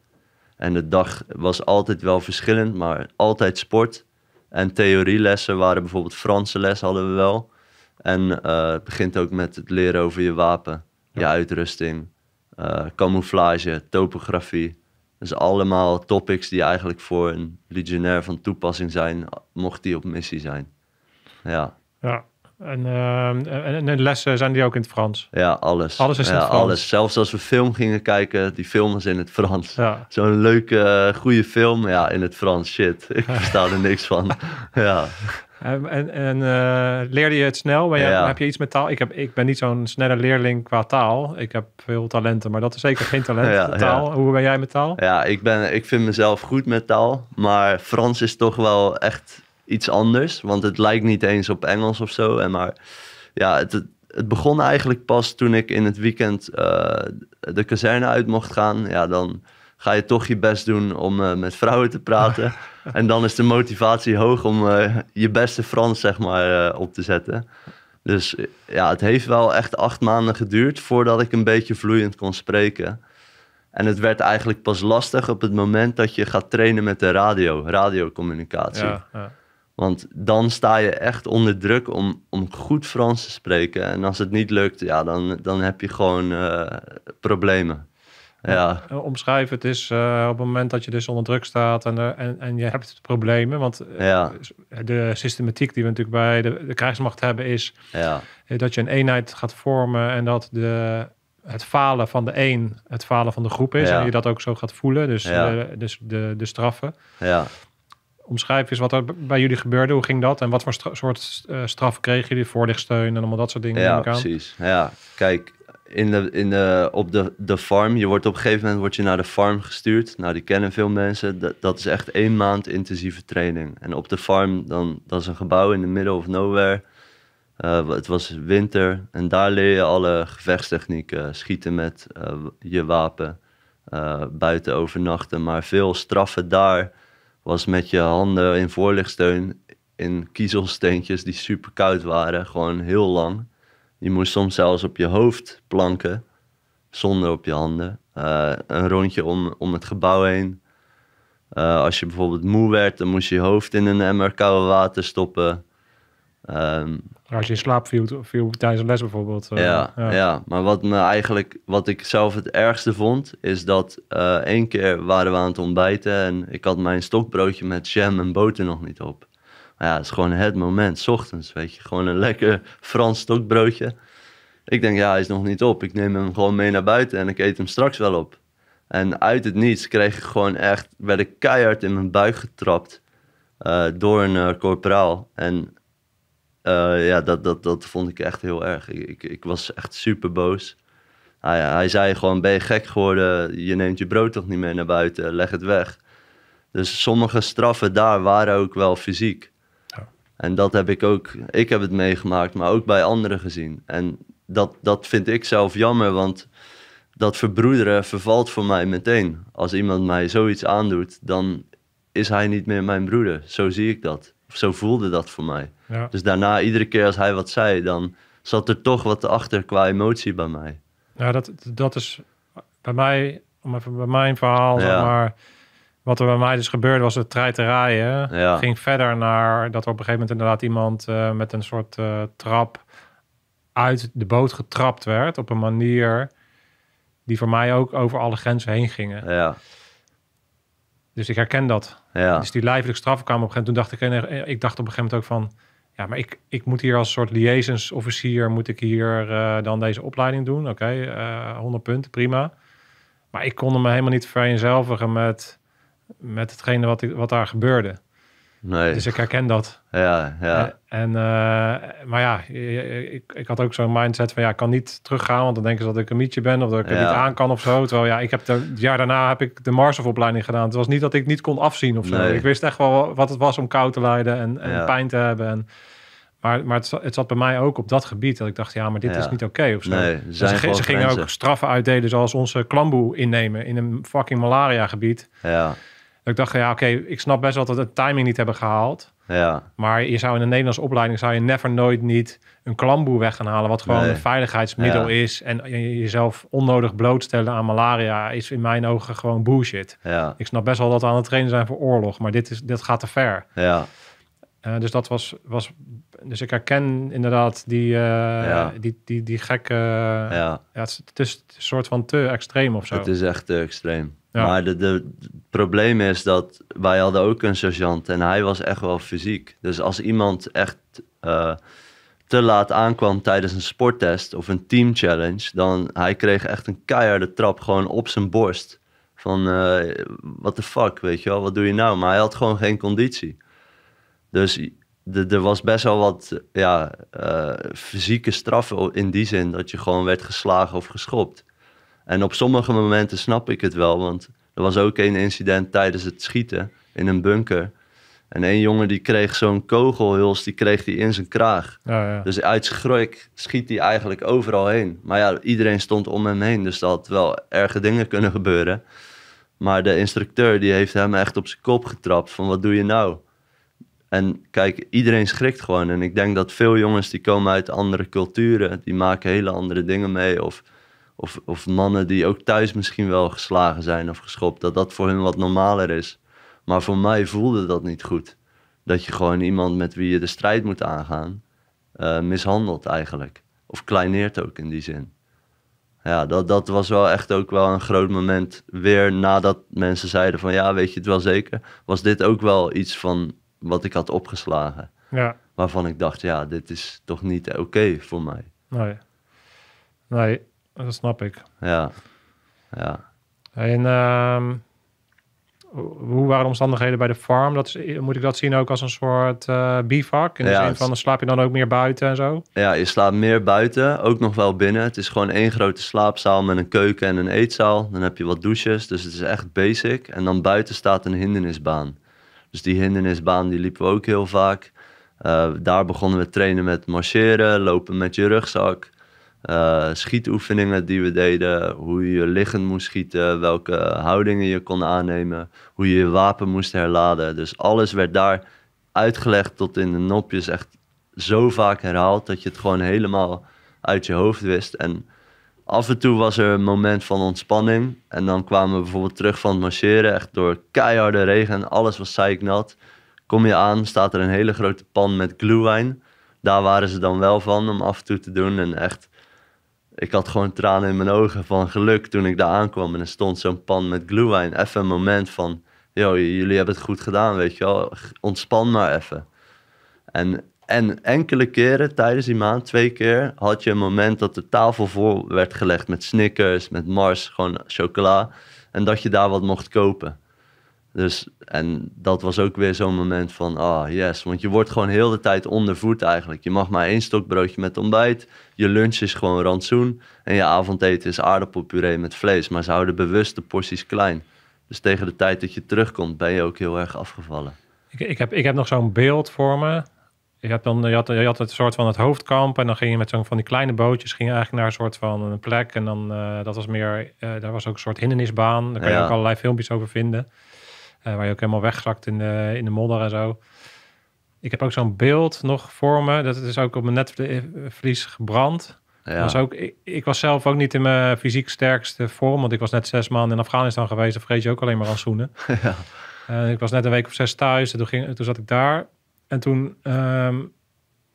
En de dag was altijd wel verschillend, maar altijd sport. En theorielessen waren bijvoorbeeld Franse les hadden we wel. En eh, het begint ook met het leren over je wapen, je uitrusting, eh, camouflage, topografie. Dus allemaal topics die eigenlijk voor een legionair van toepassing zijn, mocht die op missie zijn. Ja. Ja. En, eh, en, lessen zijn die ook in het Frans? Ja, alles. Alles is in het Frans? alles. Zelfs als we film gingen kijken, die film was in het Frans. Ja. Zo'n leuke, eh, goede film, ja, in het Frans. Shit, ik versta er niks van. Ja. Ehm, en, en eh, leerde je het snel? je, Heb je iets met taal? Ik, heb, ik ben niet zo'n snelle leerling qua taal. Ik heb veel talenten, maar dat is zeker geen talent. taal. Hoe ben jij met taal? Ja, ik, ben, ik vind mezelf goed met taal. Maar Frans is toch wel echt iets anders. Want het lijkt niet eens op Engels of zo. En maar ja, het, het begon eigenlijk pas toen ik in het weekend eh, de kazerne uit mocht gaan. Ja, dan ga je toch je best doen om eh, met vrouwen te praten. en dan is de motivatie hoog om eh, je beste Frans, zeg maar, eh, op te zetten. Dus ja, het heeft wel echt acht maanden geduurd voordat ik een beetje vloeiend kon spreken. En het werd eigenlijk pas lastig op het moment dat je gaat trainen met de radio, radiocommunicatie. Ja, Want dan sta je echt onder druk om, om goed Frans te spreken. En als het niet lukt, ja, dan, dan heb je gewoon problemen ja. Eh, omschrijven. Het is eh, op het moment dat je dus onder druk staat en, eh, en, en je hebt problemen. Want de systematiek die we natuurlijk bij de, krijgsmacht hebben is ja. dat je een eenheid gaat vormen en dat de, het falen van de een het falen van de groep is. En je dat ook zo gaat voelen. Dus, de, dus de, de straffen. Ja. Omschrijf eens wat er bij jullie gebeurde. Hoe ging dat? En wat voor soort straf kregen jullie? Voorlichtsteun en allemaal dat soort dingen. Ja, precies. Ja, kijk, in de, in de, op de, de farm. Je wordt op een gegeven moment word je naar de farm gestuurd. Nou, die kennen veel mensen. Dat, dat is echt één maand intensieve training. En op de farm, dan, dat is een gebouw in de middle of nowhere. Eh, het was winter en daar leer je alle gevechtstechnieken. Schieten met eh, je wapen, eh, buiten overnachten. Maar veel straffen daar was met je handen in voorlichtsteun in kiezelsteentjes die super koud waren. Gewoon heel lang. Je moest soms zelfs op je hoofd planken, zonder op je handen. Eh, een rondje om, om het gebouw heen. Eh, als je bijvoorbeeld moe werd, dan moest je je hoofd in een emmer koude water stoppen. Ehm, als je in slaap viel, viel tijdens een les bijvoorbeeld. Eh, ja, ja, maar wat, me eigenlijk, wat ik zelf het ergste vond, is dat één keer waren we aan het ontbijten en ik had mijn stokbroodje met jam en boter nog niet op. Maar ja, het is gewoon het moment, ochtends, weet je. Gewoon een lekker Frans stokbroodje. Ik denk, ja, hij is nog niet op. Ik neem hem gewoon mee naar buiten en ik eet hem straks wel op. En uit het niets kreeg ik gewoon echt, werd ik keihard in mijn buik getrapt eh, door een uh, corporaal. En eh, ja, dat, dat, dat vond ik echt heel erg. Ik, ik, was echt super boos. Hij, ah hij zei gewoon, ben je gek geworden? Je neemt je brood toch niet mee naar buiten? Leg het weg. Dus sommige straffen daar waren ook wel fysiek. En dat heb ik ook, ik heb het meegemaakt, maar ook bij anderen gezien. En dat, dat vind ik zelf jammer, want dat verbroederen vervalt voor mij meteen. Als iemand mij zoiets aandoet, dan is hij niet meer mijn broeder. Zo zie ik dat. Of zo voelde dat voor mij. Dus daarna, iedere keer als hij wat zei, dan zat er toch wat achter qua emotie bij mij. Nou, dat, dat is bij mij, bij mijn verhaal, zeg maar wat er bij mij dus gebeurde was het rijden. Ja. Ging verder naar dat er op een gegeven moment inderdaad iemand eh, met een soort eh, trap uit de boot getrapt werd. Op een manier die voor mij ook over alle grenzen heen gingen. Ja. Dus ik herken dat. Ja. Dus die lijfelijke straf kwam op een gegeven moment. Toen dacht ik, eh, ik dacht op een gegeven moment ook van... Ja, maar ik, ik moet hier als soort liaison moet ik hier dan deze opleiding doen. Oké, 100 punten, prima. Maar ik kon me helemaal niet vereenzelvigen met met hetgene wat, ik, wat daar gebeurde. Nee. Dus ik herken dat. Ja, ja. Eh, en, eh, maar ja, ik, ik had ook zo'n mindset van ja, ik kan niet teruggaan, want dan denken ze dat ik een mietje ben of dat ik het niet aan kan of zo. Terwijl ja, ik heb de, het jaar daarna heb ik de Mars opleiding gedaan. Het was niet dat ik niet kon afzien of zo. Ik wist echt wel wat het was om koud te lijden en, en pijn te hebben. En, maar, maar het, het, zat bij mij ook op dat gebied. Dat ik dacht, ja, maar dit is niet oké okay, of zo. Dus ze, ze gingen ook straffen uitdelen, zoals onze klamboe innemen in een fucking malaria gebied. Ja ik dacht, ja, oké, ik snap best wel dat we de timing niet hebben gehaald. Ja. Maar je zou in een Nederlandse opleiding zou je never nooit niet een klamboe weg gaan halen, wat gewoon een veiligheidsmiddel is. En jezelf onnodig blootstellen aan malaria is in mijn ogen gewoon bullshit. Ja. Ik snap best wel dat we aan het trainen zijn voor oorlog, maar dit, is, dit gaat te ver. Ja. Eh, dus dat was, was. Dus ik herken inderdaad die, eh, die, die, die gekke. Ja. het, is, een soort van te extreem of zo. Het is echt te extreem. Ja. Maar de, de, het probleem is dat wij hadden ook een sergeant en hij was echt wel fysiek. Dus als iemand echt eh, te laat aankwam tijdens een sporttest of een team challenge, dan hij kreeg echt een keiharde trap gewoon op zijn borst. Van wat de fuck, weet je wel, wat doe je nou? Maar hij had gewoon geen conditie. Dus er was best wel wat ja, eh, fysieke straffen in die zin dat je gewoon werd geslagen of geschopt. En op sommige momenten snap ik het wel, want er was ook één incident tijdens het schieten in een bunker. En één jongen die kreeg zo'n kogelhuls, die kreeg hij in zijn kraag. ja. Dus uit schrik schiet hij eigenlijk overal heen. Maar ja, iedereen stond om hem heen, dus dat had wel erge dingen kunnen gebeuren. Maar de instructeur die heeft hem echt op zijn kop getrapt van wat doe je nou? En kijk, iedereen schrikt gewoon. En ik denk dat veel jongens die komen uit andere culturen, die maken hele andere dingen mee. Of, of, of mannen die ook thuis misschien wel geslagen zijn of geschopt, dat dat voor hun wat normaler is. Maar voor mij voelde dat niet goed. Dat je gewoon iemand met wie je de strijd moet aangaan, eh, mishandelt eigenlijk. Of kleineert ook in die zin. Ja, dat, dat was wel echt ook wel een groot moment. Weer nadat mensen zeiden van ja, weet je het wel zeker, was dit ook wel iets van wat ik had opgeslagen. Ja. Waarvan ik dacht, ja, dit is toch niet oké voor mij. Nee. Nee, dat snap ik. Ja. Ja. En ehm, hoe waren de omstandigheden bij de farm? Dat moet ik dat zien ook als een soort eh, bivak? In de zin van, dan slaap je dan ook meer buiten en zo? Ja, je slaapt meer buiten, ook nog wel binnen. Het is gewoon één grote slaapzaal met een keuken en een eetzaal. Dan heb je wat douches, dus het is echt basic. En dan buiten staat een hindernisbaan. Dus die hindernisbaan die liepen we ook heel vaak. Eh, daar begonnen we trainen met marcheren, lopen met je rugzak. Eh, schietoefeningen die we deden, hoe je liggend moest schieten, welke houdingen je kon aannemen, hoe je je wapen moest herladen. Dus alles werd daar uitgelegd tot in de nopjes, echt zo vaak herhaald dat je het gewoon helemaal uit je hoofd wist. En af en toe was er een moment van ontspanning. En dan kwamen we bijvoorbeeld terug van het marcheren. Echt door keiharde regen en alles was zeiknat. Kom je aan, staat er een hele grote pan met glühwein. Daar waren ze dan wel van om af en toe te doen. En echt, ik had gewoon tranen in mijn ogen van geluk toen ik daar aankwam. En er stond zo'n pan met glühwein. Even een moment van, joh, jullie hebben het goed gedaan, weet je wel. Ontspan maar even. En en enkele keren tijdens die maand, twee keer, had je een moment dat de tafel voor werd gelegd met Snickers, met Mars, gewoon chocola. En dat je daar wat mocht kopen. Dus, en dat was ook weer zo'n moment van, ah oh yes, want je wordt gewoon heel de tijd ondervoed eigenlijk. Je mag maar één stokbroodje met ontbijt, je lunch is gewoon rantsoen en je avondeten is aardappelpuree met vlees. Maar ze houden bewust de porties klein. Dus tegen de tijd dat je terugkomt ben je ook heel erg afgevallen. Ik, ik heb, ik heb nog zo'n beeld voor me je had dan je had, je had het soort van het hoofdkamp en dan ging je met zo'n van die kleine bootjes ging je eigenlijk naar een soort van een plek en dan uh, dat was meer eh, daar was ook een soort hindernisbaan daar kan je ook allerlei filmpjes over vinden eh, waar je ook helemaal wegzakt in de in de modder en zo ik heb ook zo'n beeld nog voor me dat is ook op mijn netvlies gebrand ja. was ook, ik, was zelf ook niet in mijn fysiek sterkste vorm want ik was net zes maanden in Afghanistan geweest daar vrees je ook alleen maar aan zoenen ja. ik was net een week of zes thuis en toen, ging, toen zat ik daar en toen, ehm,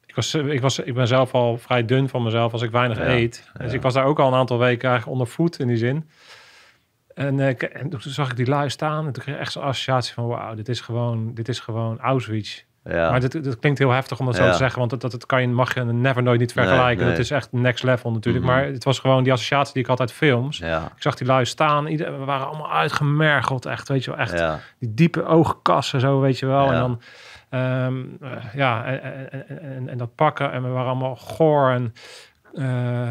ik, was, ik, was, ik ben zelf al vrij dun van mezelf als ik weinig eet. Dus ik was daar ook al een aantal weken eigenlijk onder voet in die zin. Eh, en, toen zag ik die lui staan en toen kreeg ik echt zo'n associatie van wauw, dit is gewoon, dit is gewoon Auschwitz. Ja. Maar dit, klinkt heel heftig om dat zo te zeggen, want dat, dat, dat kan je, mag je never nooit niet vergelijken. Het is echt next level natuurlijk. Mhm. Maar het was gewoon die associatie die ik had uit films. Ik zag die lui staan, we waren allemaal uitgemergeld, echt, weet je wel, echt die diepe oogkassen zo, weet je wel. En dan Ehm, eh, ja, en, dat pakken. En we waren allemaal goor. En, eh,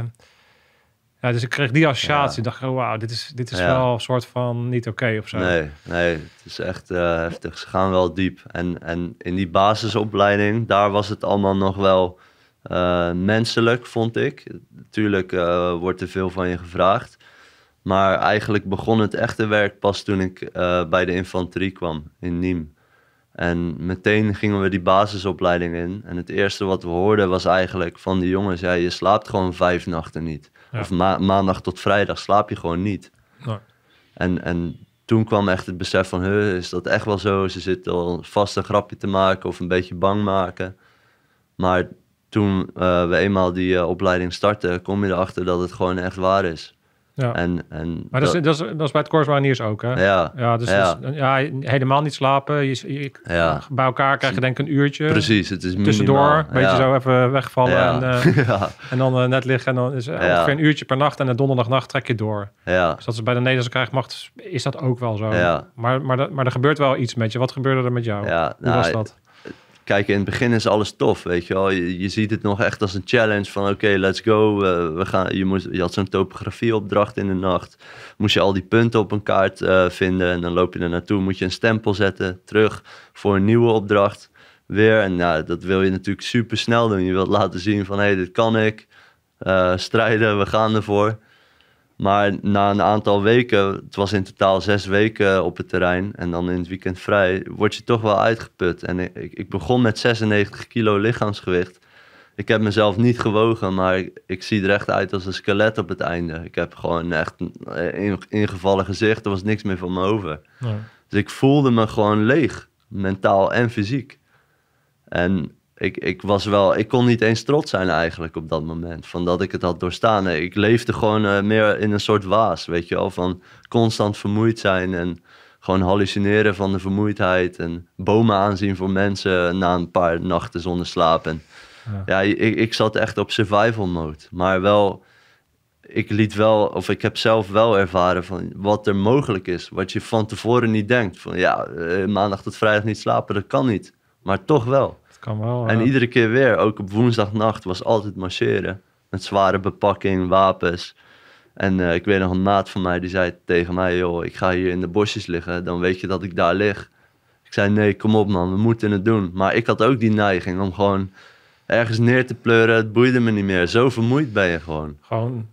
ja, dus ik kreeg die associatie. Ja. dacht ik, oh, wow, wauw, dit is, dit is wel een soort van niet oké of zo. Nee, nee, het is echt eh, heftig. Ze gaan wel diep. En, en in die basisopleiding, daar was het allemaal nog wel uh, menselijk, vond ik. Natuurlijk wordt er veel van je gevraagd. Maar eigenlijk begon het echte werk pas toen ik bij de infanterie kwam in Nîmes. En meteen gingen we die basisopleiding in. En het eerste wat we hoorden was eigenlijk van die jongens: ja, je slaapt gewoon vijf nachten niet. Of ma maandag tot vrijdag slaap je gewoon niet. En, en toen kwam echt het besef van: is dat echt wel zo? Ze zitten al vast een grapje te maken of een beetje bang maken. Maar toen eh, we eenmaal die eh, opleiding starten, kom je erachter dat het gewoon echt waar is. Ja. En, en maar dat, is, dat, is, dat is bij het korpsmariniers ook, hè? Ja. Ja, dus ja. helemaal niet slapen. Je, je, Bij elkaar krijg je denk ik een uurtje. Precies, het is Tussendoor, een beetje zo even wegvallen. En, eh, en dan eh, net liggen. En dan is ongeveer een uurtje per nacht. En de donderdagnacht trek je door. Ja. Dus dat is bij de Nederlandse krijgmacht is dat ook wel zo. Ja. Maar, maar, maar er gebeurt wel iets met je. Wat gebeurde er met jou? Ja, Hoe was nou, dat? Kijk, in het begin is alles tof, weet je wel. Je, ziet het nog echt als een challenge van oké, let's go. Eh, we gaan, je, moest, je had zo'n topografieopdracht in de nacht. Moest je al die punten op een kaart eh, vinden en dan loop je er naartoe. Moet je een stempel zetten, terug voor een nieuwe opdracht. Weer, en nou, dat wil je natuurlijk super snel doen. Je wilt laten zien van hé, hey, dit kan ik. Eh, strijden, we gaan ervoor. Maar na een aantal weken, het was in totaal zes weken op het terrein en dan in het weekend vrij, word je toch wel uitgeput. En ik, ik begon met 96 kilo lichaamsgewicht. Ik heb mezelf niet gewogen, maar ik, zie er echt uit als een skelet op het einde. Ik heb gewoon echt een eh, ingevallen gezicht, er was niks meer van me over. Dus ik voelde me gewoon leeg, mentaal en fysiek. En ik, ik was wel, ik kon niet eens trots zijn eigenlijk op dat moment. Van dat ik het had doorstaan. ik leefde gewoon eh, meer in een soort waas, weet je wel. Van constant vermoeid zijn en gewoon hallucineren van de vermoeidheid. En bomen aanzien voor mensen na een paar nachten zonder slaap. En ja, ja ik, ik zat echt op survival mode. Maar wel, ik liet wel, of ik heb zelf wel ervaren van wat er mogelijk is. Wat je van tevoren niet denkt. Van ja, eh, maandag tot vrijdag niet slapen, dat kan niet. Maar toch wel kan wel. En iedere keer weer, ook op woensdagnacht, was altijd marcheren. Met zware bepakking, wapens. En eh, ik weet nog een maat van mij die zei tegen mij: joh, ik ga hier in de bosjes liggen, dan weet je dat ik daar lig. Ik zei: nee, kom op man, we moeten het doen. Maar ik had ook die neiging om gewoon ergens neer te pleuren. Het boeide me niet meer. Zo vermoeid ben je gewoon. Gewoon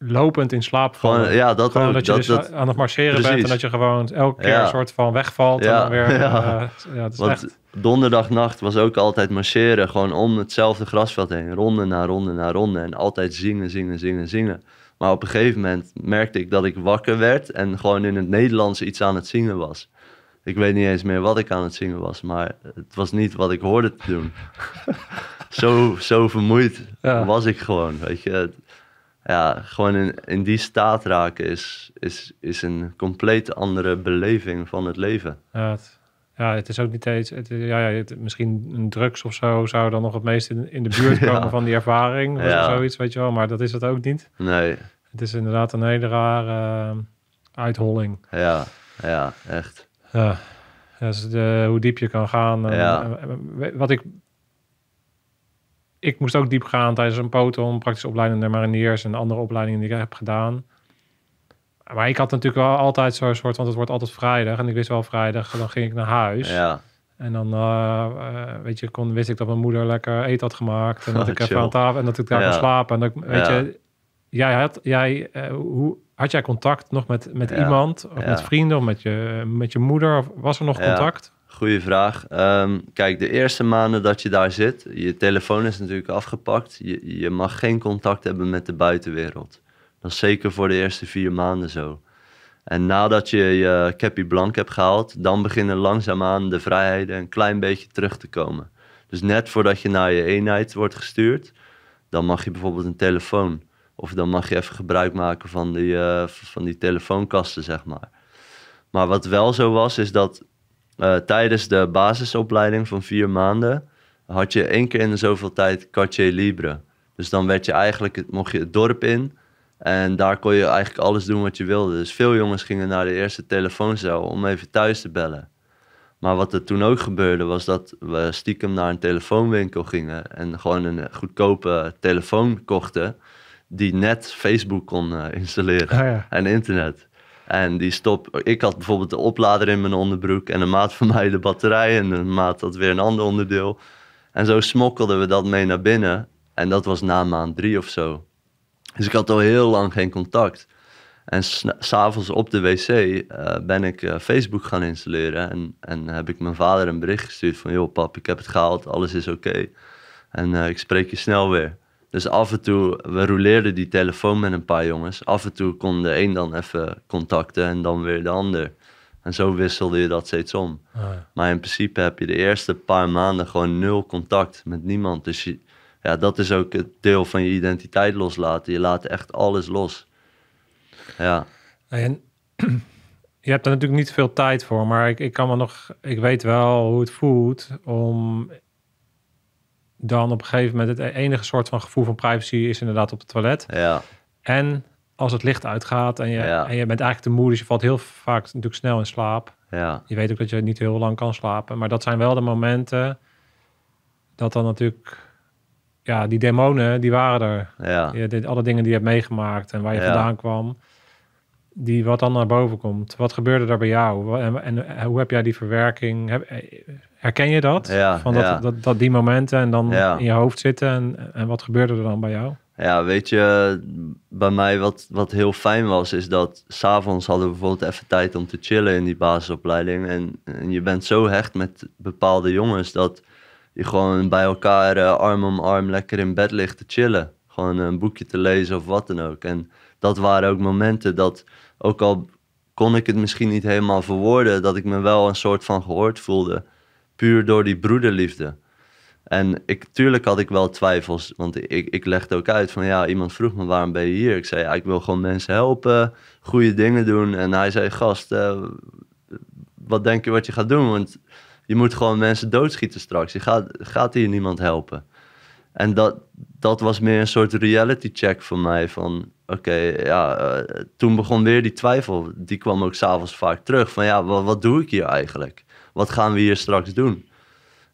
lopend in slaap ja, dat, gewoon ook, dat je dat, dus aan het marcheren bent en dat je gewoon elke keer een soort van wegvalt. Ja. En dan weer, ja. Eh, ja, dat is echt donderdagnacht was ook altijd marcheren. Gewoon om hetzelfde grasveld heen. Ronde na ronde na ronde. En altijd zingen, zingen, zingen, zingen. Maar op een gegeven moment merkte ik dat ik wakker werd. En gewoon in het Nederlands iets aan het zingen was. Ik weet niet eens meer wat ik aan het zingen was. Maar het was niet wat ik hoorde te doen. zo, zo vermoeid was ik gewoon. Weet je. Ja, gewoon in, in die staat raken is, is, is een compleet andere beleving van het leven. Ja, het ja, het is ook niet eens. Het, ja, het, misschien een drugs of zo zou dan nog het meest in, de buurt komen van die ervaring. Of zoiets, weet je wel. Maar dat is het ook niet. Nee. Het is inderdaad een hele rare uh, uitholling. Ja, ja, echt. Ja. Dus de, hoe diep je kan gaan. Ja. wat ik. Ik moest ook diep gaan tijdens een poton, praktische opleiding naar mariniers en andere opleidingen die ik heb gedaan maar ik had natuurlijk wel altijd zo'n soort, want het wordt altijd vrijdag. En ik wist wel vrijdag, dan ging ik naar huis. Ja. En dan, eh, eh, weet je, kon, wist ik dat mijn moeder lekker eten had gemaakt. En dat oh, ik chill. aan tafel, en dat ik daar kon slapen. En dan weet je, jij had, jij, eh, hoe, had jij contact nog met, met iemand? Of met vrienden? Of met je, met je moeder? Of was er nog contact? Goeie vraag. Ehm, kijk, de eerste maanden dat je daar zit, je telefoon is natuurlijk afgepakt. Je, je mag geen contact hebben met de buitenwereld. Dat is zeker voor de eerste vier maanden zo. En nadat je je cappy blank hebt gehaald, dan beginnen langzaamaan de vrijheden een klein beetje terug te komen. Dus net voordat je naar je eenheid wordt gestuurd, dan mag je bijvoorbeeld een telefoon. Of dan mag je even gebruik maken van die, eh, van die telefoonkasten, zeg maar. Maar wat wel zo was, is dat eh, tijdens de basisopleiding van vier maanden had je één keer in de zoveel tijd Cartier Libre. Dus dan werd je eigenlijk, mocht je het dorp in en daar kon je eigenlijk alles doen wat je wilde. Dus veel jongens gingen naar de eerste telefooncel om even thuis te bellen. Maar wat er toen ook gebeurde, was dat we stiekem naar een telefoonwinkel gingen en gewoon een goedkope telefoon kochten die net Facebook kon eh, installeren ah, en internet. En die stop, ik had bijvoorbeeld de oplader in mijn onderbroek en een maat van mij de batterij en een maat had weer een ander onderdeel. En zo smokkelden we dat mee naar binnen en dat was na maand drie of zo. Dus ik had al heel lang geen contact. En s'avonds op de wc eh, ben ik eh, Facebook gaan installeren. En, en heb ik mijn vader een bericht gestuurd van... joh pap, ik heb het gehaald, alles is oké. En eh, ik spreek je snel weer. Dus af en toe, we rouleerden die telefoon met een paar jongens. Af en toe kon de een dan even contacten en dan weer de ander. En zo wisselde je dat steeds om. Oh ja. Maar in principe heb je de eerste paar maanden gewoon nul contact met niemand. Dus ja, dat is ook het deel van je identiteit loslaten. Je laat echt alles los. Ja. En je hebt er natuurlijk niet veel tijd voor, maar ik, ik kan me nog, ik weet wel hoe het voelt om dan op een gegeven moment het enige soort van gevoel van privacy is inderdaad op het toilet. Ja. En als het licht uitgaat en je, en je bent eigenlijk te moe, dus je valt heel vaak natuurlijk snel in slaap. Ja. Je weet ook dat je niet heel lang kan slapen, maar dat zijn wel de momenten dat dan natuurlijk ja, die demonen, die waren er. Ja. Je, dit, alle dingen die je hebt meegemaakt en waar je vandaan kwam. Die wat dan naar boven komt. Wat gebeurde daar bij jou? En, en eh, hoe heb jij die verwerking? Eh, herken je dat? Ja, Van dat, dat, die momenten en dan in je hoofd zitten. En, en wat gebeurde er dan bij jou? Ja, weet je, bij mij wat, wat heel fijn was, is dat s'avonds hadden we bijvoorbeeld even tijd om te chillen in die basisopleiding. En, en je bent zo hecht met bepaalde jongens dat die gewoon bij elkaar eh, arm om arm lekker in bed ligt te chillen. Gewoon een boekje te lezen of wat dan ook. En dat waren ook momenten dat, ook al kon ik het misschien niet helemaal verwoorden, dat ik me wel een soort van gehoord voelde. Puur door die broederliefde. En ik, tuurlijk had ik wel twijfels, want ik, ik legde ook uit van ja, iemand vroeg me waarom ben je hier? Ik zei ja, ik wil gewoon mensen helpen, goede dingen doen. En hij zei, gast, eh, wat denk je wat je gaat doen? Want je moet gewoon mensen doodschieten straks. Je gaat, gaat hier niemand helpen. En dat, dat was meer een soort reality check voor mij. Van oké, ja, eh, toen begon weer die twijfel. Die kwam ook s'avonds vaak terug. Van ja, wat, wat, doe ik hier eigenlijk? Wat gaan we hier straks doen?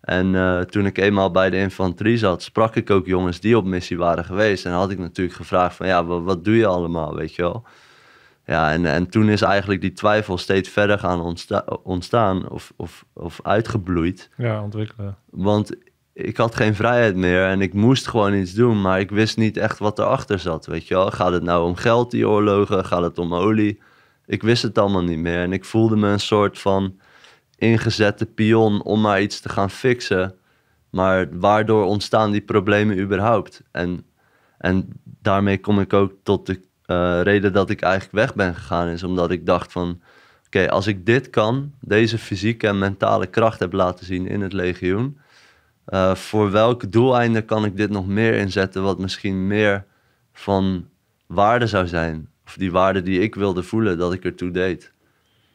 En eh, toen ik eenmaal bij de infanterie zat, sprak ik ook jongens die op missie waren geweest. En had ik natuurlijk gevraagd van ja, wat, wat doe je allemaal, weet je wel? Ja, en, en toen is eigenlijk die twijfel steeds verder gaan ontstaan of, of, of uitgebloeid. Ja, ontwikkelen. Want ik had geen vrijheid meer en ik moest gewoon iets doen, maar ik wist niet echt wat erachter zat. Weet je wel, gaat het nou om geld, die oorlogen? Gaat het om olie? Ik wist het allemaal niet meer en ik voelde me een soort van ingezette pion om maar iets te gaan fixen. Maar waardoor ontstaan die problemen überhaupt? En, en daarmee kom ik ook tot de eh, reden dat ik eigenlijk weg ben gegaan is omdat ik dacht van... Oké, als ik dit kan, deze fysieke en mentale kracht heb laten zien in het legioen... Eh, voor welke doeleinden kan ik dit nog meer inzetten wat misschien meer van waarde zou zijn? Of die waarde die ik wilde voelen dat ik ertoe deed.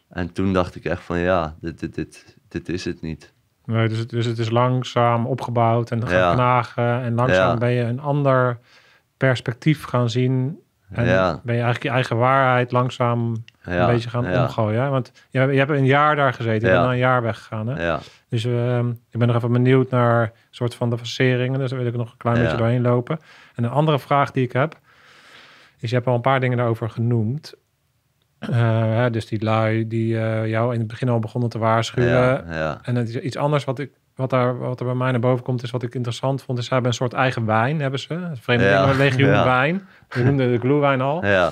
En toen dacht ik echt van ja, dit, dit, dit, dit is het niet. Nee, dus, dus het is langzaam opgebouwd en gaan ja. knagen. En langzaam ben je een ander perspectief gaan zien en ja. ben je eigenlijk je eigen waarheid langzaam een beetje gaan omgooien. Want je, hebt een jaar daar gezeten. en ben een jaar weggegaan. Hè? Dus ehm, ik ben nog even benieuwd naar een soort van de verseringen. Dus daar wil ik nog een klein beetje doorheen lopen. En een andere vraag die ik heb. Is je hebt al een paar dingen daarover genoemd. Eh, dus die lui die eh, jou in het begin al begonnen te waarschuwen. En het is iets anders wat ik wat, daar, wat er bij mij naar boven komt, is wat ik interessant vond. Is ze hebben een soort eigen wijn, hebben ze. Vreemde ja. ja. wijn. We noemden de gluewijn al. Ja.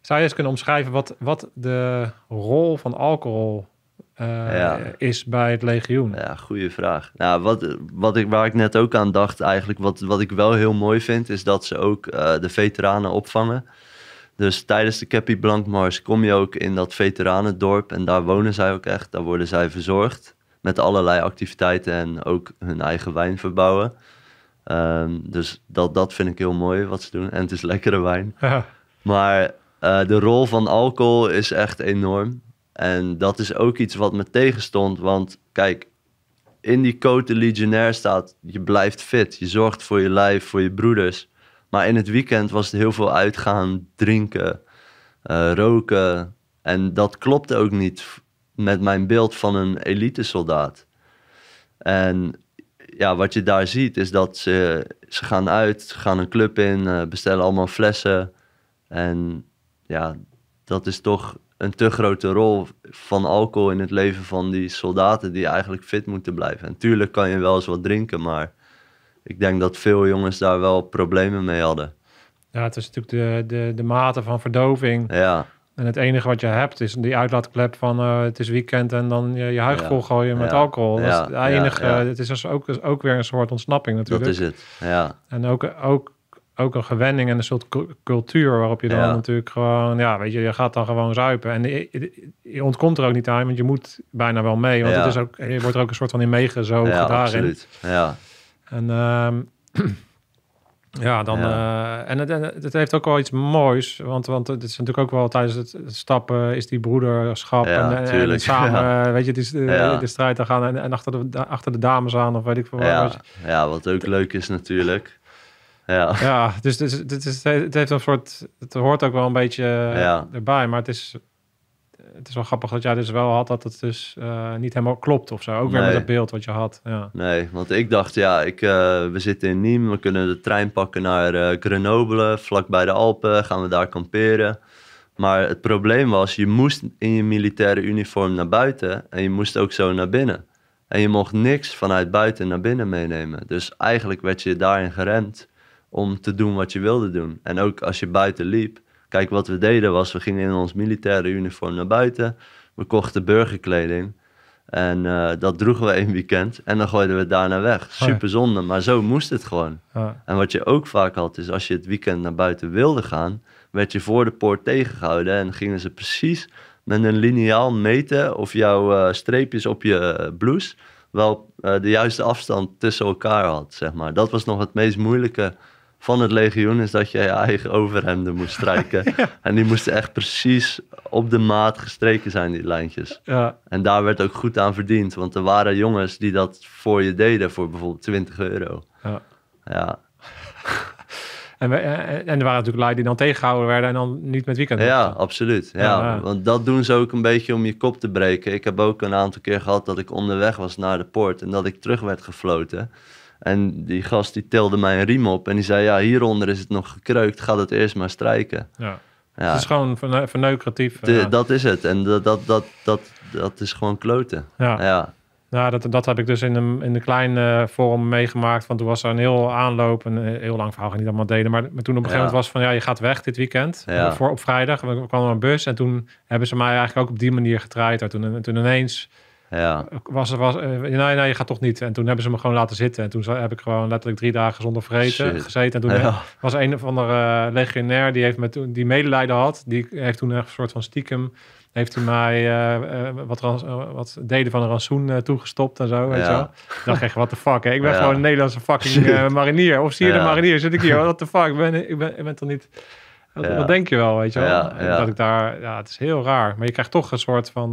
Zou je eens kunnen omschrijven wat, wat de rol van alcohol eh, is bij het legioen? Ja, goede vraag. Nou, wat, wat ik, waar ik net ook aan dacht eigenlijk, wat, wat ik wel heel mooi vind, is dat ze ook eh, de veteranen opvangen. Dus tijdens de Capi Blancmars kom je ook in dat veteranendorp en daar wonen zij ook echt, daar worden zij verzorgd met allerlei activiteiten en ook hun eigen wijn verbouwen. Ehm, dus dat, dat vind ik heel mooi wat ze doen. En het is lekkere wijn. Maar eh, de rol van alcohol is echt enorm. En dat is ook iets wat me tegenstond. Want kijk, in die code de staat: je blijft fit, je zorgt voor je lijf, voor je broeders. Maar in het weekend was het heel veel uitgaan, drinken, eh, roken. En dat klopte ook niet met mijn beeld van een elite soldaat En ja, wat je daar ziet is dat ze, ze gaan uit, gaan een club in, eh, bestellen allemaal flessen. En ja, dat is toch een te grote rol van alcohol in het leven van die soldaten die eigenlijk fit moeten blijven. Natuurlijk tuurlijk kan je wel eens wat drinken, maar ik denk dat veel jongens daar wel problemen mee hadden. Ja, het is natuurlijk de, de, de mate van verdoving. Ja. En het enige wat je hebt is die uitlaatklep van eh, het is weekend en dan je, je huig ja, met alcohol. Dat ja, is enige. Het is dus ook, ook weer een soort ontsnapping natuurlijk. Dat is het, ja. En ook, ook, ook een gewenning en een soort cultuur waarop je dan natuurlijk gewoon... Ja, weet je, je gaat dan gewoon zuipen. En je, je ontkomt er ook niet aan, want je moet bijna wel mee. Want het is ook, je wordt er ook een soort van in meegezogen daarin. absoluut. Ja. En... Um, Ja, dan, ja. Eh, en het, eh, het, heeft ook wel iets moois, want, want het is natuurlijk ook wel tijdens het stappen is die broederschap ja, en, eh, samen, ja. weet je, het is de, strijd te gaan en, achter, de, achter de dames aan of weet ik veel wat. Ja, wat ook leuk is natuurlijk. Ja, ja dus, dus, dus het, is, het heeft een soort, het hoort ook wel een beetje erbij, maar het is het is wel grappig dat jij dus wel had dat het dus eh, niet helemaal klopt of zo. Ook weer met dat beeld wat je had. Ja. Nee, want ik dacht, ja, ik, eh, we zitten in Nîmes. We kunnen de trein pakken naar eh, Grenoble, vlakbij de Alpen. Gaan we daar kamperen. Maar het probleem was, je moest in je militaire uniform naar buiten. En je moest ook zo naar binnen. En je mocht niks vanuit buiten naar binnen meenemen. Dus eigenlijk werd je daarin geremd om te doen wat je wilde doen. En ook als je buiten liep Kijk, wat we deden was, we gingen in ons militaire uniform naar buiten. We kochten burgerkleding. En eh, dat droegen we één weekend en dan gooiden we daarna weg. Oh Super zonde, maar zo moest het gewoon. Ja. En wat je ook vaak had, is als je het weekend naar buiten wilde gaan, werd je voor de poort tegengehouden en gingen ze precies met een liniaal meten of jouw eh, streepjes op je eh, blouse wel de juiste afstand tussen elkaar had, zeg maar. Dat was nog het meest moeilijke van het legioen is dat je je eigen overhemden moest strijken. En die moesten echt precies op de maat gestreken zijn, die lijntjes. Ja. En daar werd ook goed aan verdiend, want er waren jongens die dat voor je deden voor bijvoorbeeld 20 euro. Ja. ja. en, we, eh, eh, en, er waren natuurlijk lui die dan tegengehouden werden en dan niet met weekend. Ja, absoluut. Ja, Want dat doen ze ook een beetje om je kop te breken. Ik heb ook een aantal keer gehad dat ik onderweg was naar de poort en dat ik terug werd gefloten. En die gast die tilde mij een riem op en die zei, ja, hieronder is het nog gekreukt, ga dat eerst maar strijken. Ja. ja. Het is gewoon verneukeratief. Eh, dat is het. En dat, dat, dat, dat, dat is gewoon kloten. Ja. ja. Nou, dat, dat heb ik dus in de, in de kleine vorm meegemaakt. Want toen was er een heel aanloop, een eh, heel lang verhaal, ga niet allemaal delen. Maar, maar toen op een gegeven moment was van, ja, je gaat weg dit weekend. Eh, voor, op vrijdag kwam er een bus en toen hebben ze mij eigenlijk ook op die manier getraaid. Toen, toen ineens ja. Was, was, uh, nee, nee, je gaat toch niet. En toen hebben ze me gewoon laten zitten. En toen heb ik gewoon letterlijk drie dagen zonder vreten gezeten. En toen eh, was een of andere eh, legionair die, heeft me die medelijden had. Die heeft toen een soort van stiekem heeft hij mij wat, wat, deden van een rantsoen toegestopt en zo. Weet je zo. Dan kreeg je, wat the fuck. Hè? Ik ben gewoon een Nederlandse fucking marinier. Of zie je de marinier? Zit ik hier? wat de fuck? Ik ben, ik ben, ik ben toch niet... Wat, denk je wel, weet je wel? Dat ik daar... Ja, het is heel raar. Maar je krijgt toch een soort van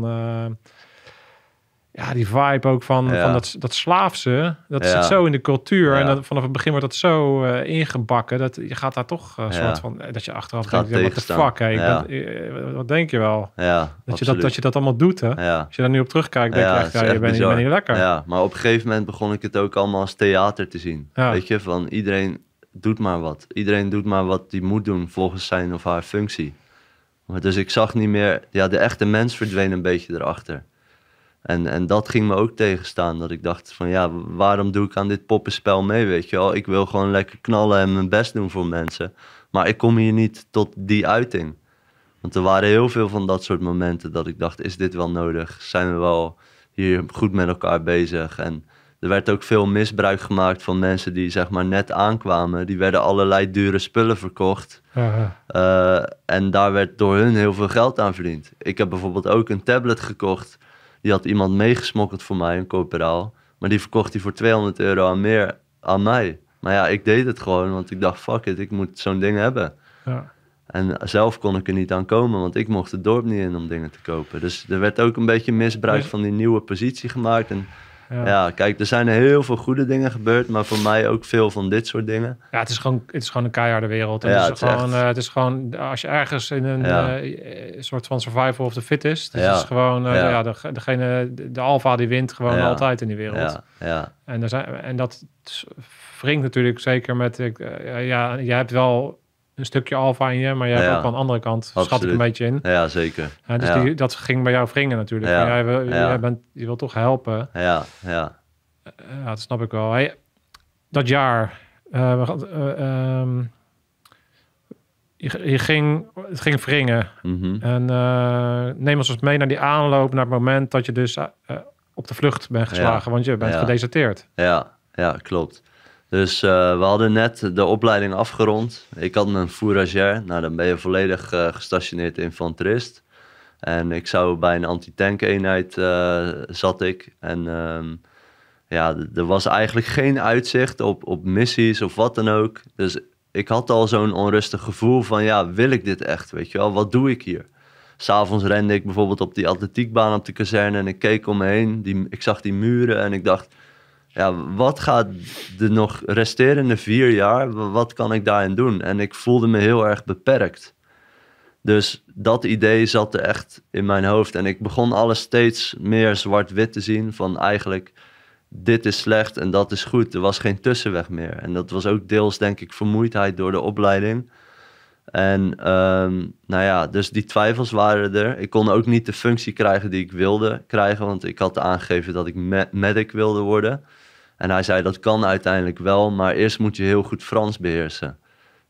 ja, die vibe ook van, van dat, dat slaafse, dat zit zo in de cultuur. En vanaf het begin wordt dat zo eh, ingebakken, dat je gaat daar toch een eh, soort van, eh, dat je achteraf gaat denkt, wat de fuck, hey, wat denk je wel? Ja, dat, je dat, dat je dat allemaal doet, hè? Als je daar nu op terugkijkt, denk je echt, ja, je bent ben niet lekker. Ja, maar op een gegeven moment begon ik het ook allemaal als theater te zien. Weet je, van iedereen doet maar wat. Iedereen doet maar wat die moet doen volgens zijn of haar functie. dus ik zag niet meer, ja, de echte mens verdween een beetje erachter. En, en dat ging me ook tegenstaan. Dat ik dacht van ja, waarom doe ik aan dit poppenspel mee, weet je wel? Ik wil gewoon lekker knallen en mijn best doen voor mensen. Maar ik kom hier niet tot die uiting. Want er waren heel veel van dat soort momenten dat ik dacht, is dit wel nodig? Zijn we wel hier goed met elkaar bezig? En er werd ook veel misbruik gemaakt van mensen die zeg maar net aankwamen. Die werden allerlei dure spullen verkocht. Uh, en daar werd door hun heel veel geld aan verdiend. Ik heb bijvoorbeeld ook een tablet gekocht die had iemand meegesmokkeld voor mij, een corporaal. Maar die verkocht hij voor 200 euro aan meer aan mij. Maar ja, ik deed het gewoon, want ik dacht, fuck it, ik moet zo'n ding hebben. Ja. En zelf kon ik er niet aan komen, want ik mocht het dorp niet in om dingen te kopen. Dus er werd ook een beetje misbruik van die nieuwe positie gemaakt. En ja. kijk, er zijn heel veel goede dingen gebeurd, maar voor mij ook veel van dit soort dingen. Ja, het is gewoon, het is gewoon een keiharde wereld. En ja, het, is het, gewoon, eh, het is gewoon, als je ergens in een eh, eh, soort van survival of the fittest, dus het is gewoon, ja. De, degene, de alfa die wint gewoon altijd in die wereld. Ja. En, er zijn, en dat wringt natuurlijk zeker met, ja, jij hebt wel een stukje alfa in je, maar jij hebt ook aan de andere kant, schat ik een beetje in. Ja, zeker. Ja, dus Die, dat ging bij jou wringen natuurlijk. Ja. Jij, wil, jij bent, je wilt toch helpen. Ja, ja. Eh, ja, dat snap ik wel. dat jaar, eh, eh, ehm, je, ging, het ging vringen mhm. En neem ons eens mee naar die aanloop, naar het moment dat je dus op de vlucht bent geslagen, want je bent gedeserteerd. Ja, ja, klopt. Dus eh, we hadden net de opleiding afgerond. Ik had mijn fouragère. Nou, dan ben je volledig uh, gestationeerd infanterist. En ik zou bij een anti-tank eenheid eh, zat ik. En ehm, ja, er was eigenlijk geen uitzicht op, op missies of wat dan ook. Dus ik had al zo'n onrustig gevoel van ja, wil ik dit echt? Weet je wel, wat doe ik hier? S'avonds rende ik bijvoorbeeld op die atletiekbaan op de kazerne en ik keek om me heen. Die, ik zag die muren en ik dacht, ja, wat gaat de nog resterende vier jaar, wat kan ik daarin doen? En ik voelde me heel erg beperkt. Dus dat idee zat er echt in mijn hoofd. En ik begon alles steeds meer zwart-wit te zien. Van eigenlijk, dit is slecht en dat is goed. Er was geen tussenweg meer. En dat was ook deels, denk ik, vermoeidheid door de opleiding. En ehm, nou ja, dus die twijfels waren er. Ik kon ook niet de functie krijgen die ik wilde krijgen, want ik had aangegeven dat ik medic wilde worden. En hij zei, dat kan uiteindelijk wel, maar eerst moet je heel goed Frans beheersen.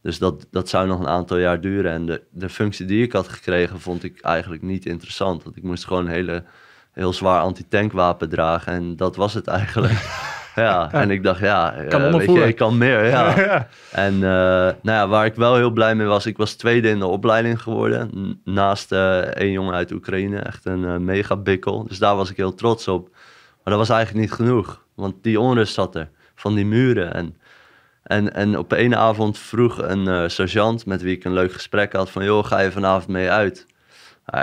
Dus dat, dat zou nog een aantal jaar duren. En de, de functie die ik had gekregen, vond ik eigenlijk niet interessant. Want ik moest gewoon een hele, heel zwaar anti-tankwapen dragen. En dat was het eigenlijk. ja, en ik dacht, ja, eh, weet je, ik kan meer. Ja. En eh, nou ja, waar ik wel heel blij mee was, ik was tweede in de opleiding geworden. Naast een eh, jongen uit Oekraïne, echt een mega bikkel. Dus daar was ik heel trots op. Maar dat was eigenlijk niet genoeg, want die onrust zat er, van die muren. En, en, en op een ene avond vroeg een eh, sergeant met wie ik een leuk gesprek had van... joh, ga je vanavond mee uit?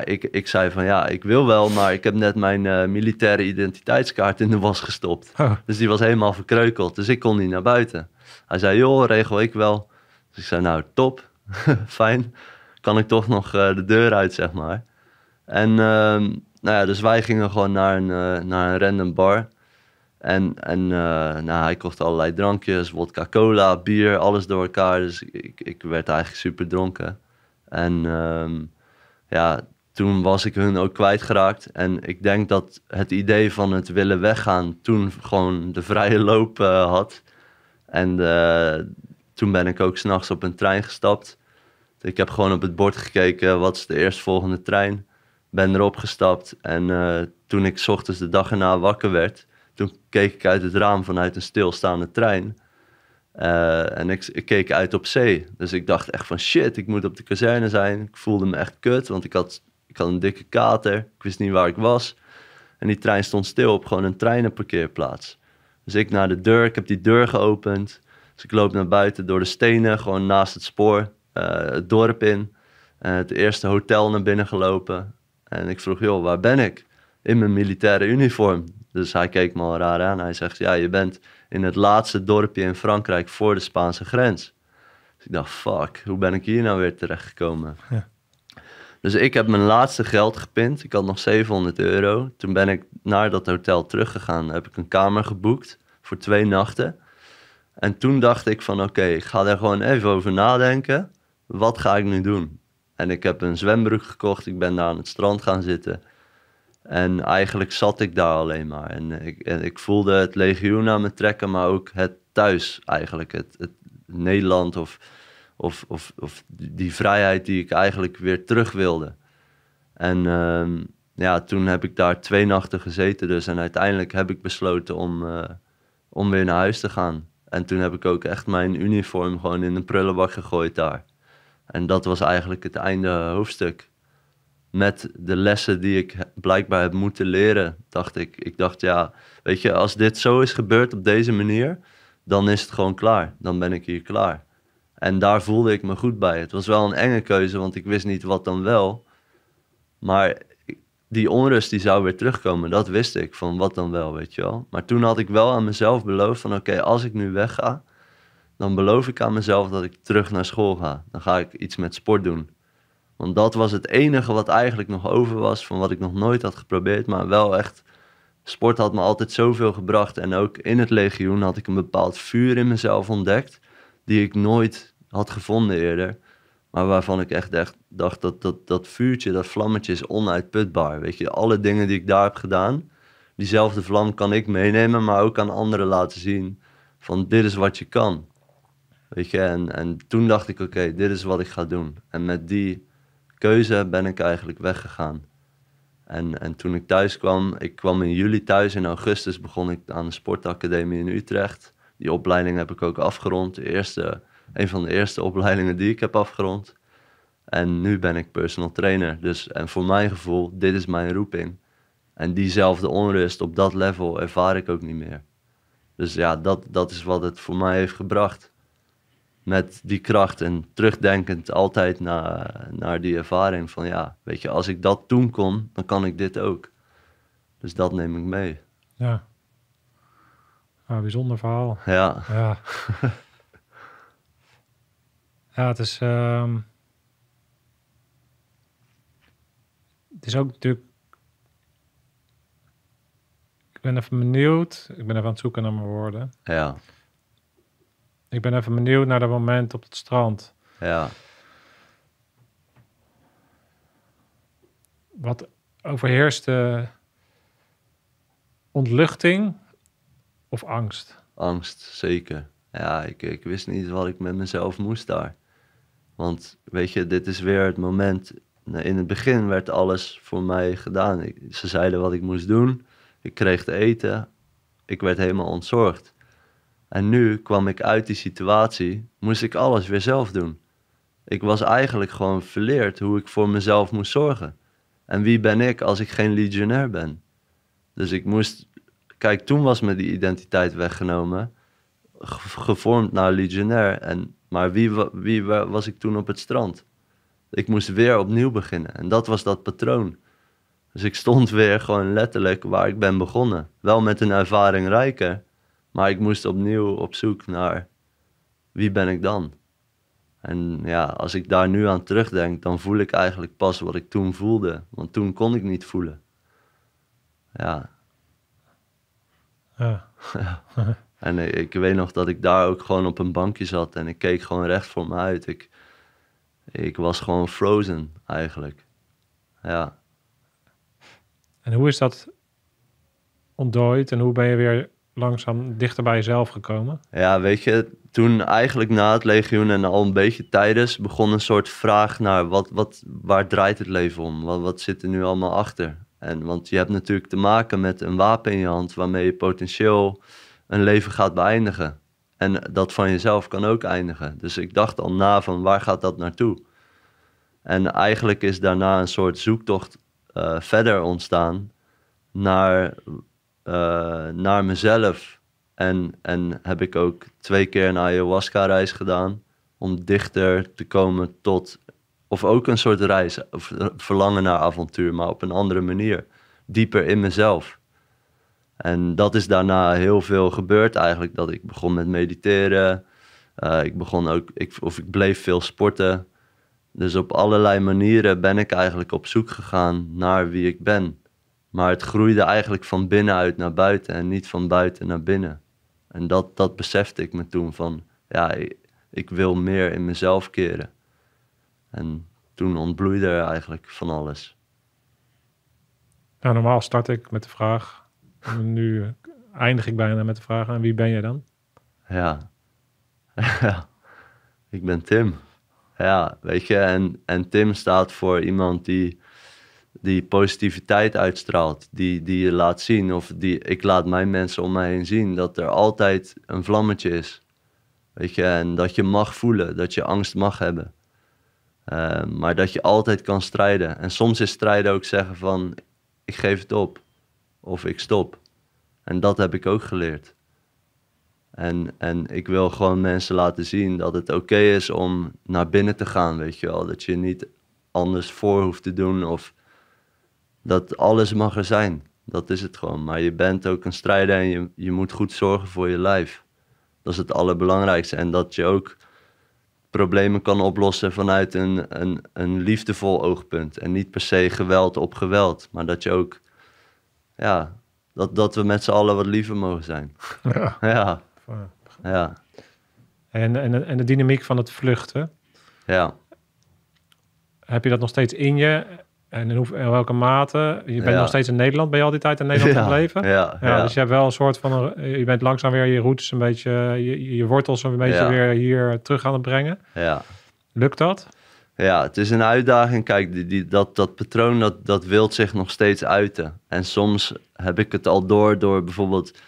ik, ik zei van ja, ik wil wel, maar ik heb net mijn eh, militaire identiteitskaart in de was gestopt. Oh. Dus die was helemaal verkreukeld, dus ik kon niet naar buiten. Hij zei, joh, regel ik wel. Dus ik zei, nou, top, fijn. Kan ik toch nog eh, de deur uit, zeg maar. En ehm, nou ja, dus wij gingen gewoon naar een, eh, naar een random bar. En, en eh, nou, hij kocht allerlei drankjes, vodka, cola, bier, alles door elkaar. Dus ik, ik werd eigenlijk super dronken. En ehm, ja, toen was ik hun ook kwijtgeraakt. En ik denk dat het idee van het willen weggaan toen gewoon de vrije loop eh, had. En toen ben ik ook s'nachts op een trein gestapt. Ik heb gewoon op het bord gekeken, wat is de eerstvolgende trein? ben erop gestapt. En eh, toen ik ochtends de dag erna wakker werd, toen keek ik uit het raam vanuit een stilstaande trein. Eh, en ik, keek uit op zee. Dus ik dacht echt van shit, ik moet op de kazerne zijn. Ik voelde me echt kut, want ik had, ik had een dikke kater. Ik wist niet waar ik was. En die trein stond stil op gewoon een treinenparkeerplaats. Dus ik naar de deur, ik heb die deur geopend. Dus ik loop naar buiten door de stenen, gewoon naast het spoor, eh, het dorp in. het eerste hotel naar binnen gelopen. En ik vroeg, joh, waar ben ik? In mijn militaire uniform. Dus hij keek me al raar aan. Hij zegt, ja, je bent in het laatste dorpje in Frankrijk voor de Spaanse grens. Dus ik dacht, fuck, hoe ben ik hier nou weer terechtgekomen? Ja. Dus ik heb mijn laatste geld gepind. Ik had nog 700 euro. Toen ben ik naar dat hotel teruggegaan. Daar heb ik een kamer geboekt voor twee nachten. En toen dacht ik van oké, ik ga daar gewoon even over nadenken. Wat ga ik nu doen? En ik heb een zwembroek gekocht. Ik ben daar aan het strand gaan zitten. En eigenlijk zat ik daar alleen maar. En ik, en ik voelde het legioen aan me trekken, maar ook het thuis eigenlijk. Het, het Nederland of, of, of, of die vrijheid die ik eigenlijk weer terug wilde. En ehm, ja, toen heb ik daar twee nachten gezeten dus. En uiteindelijk heb ik besloten om, eh, om weer naar huis te gaan. En toen heb ik ook echt mijn uniform gewoon in een prullenbak gegooid daar. En dat was eigenlijk het einde hoofdstuk. Met de lessen die ik blijkbaar heb moeten leren, dacht ik. Ik dacht, ja, weet je, als dit zo is gebeurd op deze manier, dan is het gewoon klaar. Dan ben ik hier klaar. En daar voelde ik me goed bij. Het was wel een enge keuze, want ik wist niet wat dan wel. Maar die onrust die zou weer terugkomen, dat wist ik. Van wat dan wel, weet je wel. Maar toen had ik wel aan mezelf beloofd van oké, als ik nu wegga, dan beloof ik aan mezelf dat ik terug naar school ga. Dan ga ik iets met sport doen. Want dat was het enige wat eigenlijk nog over was van wat ik nog nooit had geprobeerd. Maar wel echt, sport had me altijd zoveel gebracht. En ook in het legioen had ik een bepaald vuur in mezelf ontdekt. Die ik nooit had gevonden eerder. Maar waarvan ik echt, dacht dat, dat dat vuurtje, dat vlammetje is onuitputbaar. Weet je, alle dingen die ik daar heb gedaan, diezelfde vlam kan ik meenemen, maar ook aan anderen laten zien van dit is wat je kan en, toen dacht ik, oké, dit is wat ik ga doen. En met die keuze ben ik eigenlijk weggegaan. En, en toen ik thuis kwam, ik kwam in juli thuis. In augustus begon ik aan de sportacademie in Utrecht. Die opleiding heb ik ook afgerond. De eerste, een van de eerste opleidingen die ik heb afgerond. En nu ben ik personal trainer. Dus, en voor mijn gevoel, dit is mijn roeping. En diezelfde onrust op dat level ervaar ik ook niet meer. Dus ja, dat, dat is wat het voor mij heeft gebracht met die kracht en terugdenkend altijd naar, naar die ervaring van ja, weet je, als ik dat toen kon, dan kan ik dit ook. Dus dat neem ik mee. Ja. Nou, bijzonder verhaal. Ja. Ja, ja het is... Ehm, het is ook natuurlijk... Ik ben even benieuwd. Ik ben even aan het zoeken naar mijn woorden. Ja. Ik ben even benieuwd naar dat moment op het strand. Ja. Wat overheerste ontluchting of angst? Angst, zeker. Ja, ik, ik wist niet wat ik met mezelf moest daar. Want weet je, dit is weer het moment. Nou, in het begin werd alles voor mij gedaan. ze zeiden wat ik moest doen. Ik kreeg te eten. Ik werd helemaal ontzorgd. En nu kwam ik uit die situatie, moest ik alles weer zelf doen. Ik was eigenlijk gewoon verleerd hoe ik voor mezelf moest zorgen. En wie ben ik als ik geen legionair ben? Dus ik moest. Kijk, toen was me die identiteit weggenomen, gevormd naar legionair. En, maar wie, wie was ik toen op het strand? Ik moest weer opnieuw beginnen. En dat was dat patroon. Dus ik stond weer gewoon letterlijk waar ik ben begonnen. Wel met een ervaring rijker, maar ik moest opnieuw op zoek naar wie ben ik dan? En ja, als ik daar nu aan terugdenk, dan voel ik eigenlijk pas wat ik toen voelde. Want toen kon ik niet voelen. Ja. ja. en ik weet nog dat ik daar ook gewoon op een bankje zat en ik keek gewoon recht voor me uit. Ik, ik was gewoon frozen eigenlijk. Ja. En hoe is dat ontdooid en hoe ben je weer langzaam dichter bij jezelf gekomen? Ja, weet je, toen eigenlijk na het legioen en al een beetje tijdens begon een soort vraag naar wat, wat, waar draait het leven om? Wat, wat zit er nu allemaal achter? En, want je hebt natuurlijk te maken met een wapen in je hand waarmee je potentieel een leven gaat beëindigen. En dat van jezelf kan ook eindigen. Dus ik dacht al na van waar gaat dat naartoe? En eigenlijk is daarna een soort zoektocht eh, verder ontstaan naar eh, naar mezelf. En, en heb ik ook twee keer een ayahuasca-reis gedaan. Om dichter te komen tot. Of ook een soort reis. Of verlangen naar avontuur, maar op een andere manier. Dieper in mezelf. En dat is daarna heel veel gebeurd eigenlijk. Dat ik begon met mediteren. Eh, ik begon ook. Ik, of ik bleef veel sporten. Dus op allerlei manieren ben ik eigenlijk op zoek gegaan naar wie ik ben. Maar het groeide eigenlijk van binnenuit naar buiten en niet van buiten naar binnen. En dat, dat besefte ik me toen van, ja, ik, wil meer in mezelf keren. En toen ontbloeide er eigenlijk van alles. ja nou, normaal start ik met de vraag, nu eindig ik bijna met de vraag, aan wie ben jij dan? Ja, ik ben Tim. Ja, weet je, en, en Tim staat voor iemand die die positiviteit uitstraalt, die, die je laat zien. Of die, ik laat mijn mensen om mij heen zien dat er altijd een vlammetje is. Weet je, en dat je mag voelen, dat je angst mag hebben. Eh, maar dat je altijd kan strijden. En soms is strijden ook zeggen van, ik geef het op. Of ik stop. En dat heb ik ook geleerd. En, en ik wil gewoon mensen laten zien dat het oké is om naar binnen te gaan, weet je wel. Dat je niet anders voor hoeft te doen of dat alles mag er zijn. Dat is het gewoon. Maar je bent ook een strijder en je, je moet goed zorgen voor je lijf. Dat is het allerbelangrijkste. En dat je ook problemen kan oplossen vanuit een, een, een liefdevol oogpunt. En niet per se geweld op geweld. Maar dat je ook, ja, dat, dat we met z'n allen wat liever mogen zijn. Ja. ja. ja. En, en, en de dynamiek van het vluchten. Ja. Heb je dat nog steeds in je? En in, welke mate? Je bent nog steeds in Nederland. Ben je al die tijd in Nederland gebleven? Ja, ja, Dus je hebt wel een soort van... Een, je bent langzaam weer je roots een beetje... Je, je wortels een beetje weer hier terug aan het brengen. Ja. Lukt dat? Ja, het is een uitdaging. Kijk, die, die, dat, dat patroon dat, dat wilt zich nog steeds uiten. En soms heb ik het al door door bijvoorbeeld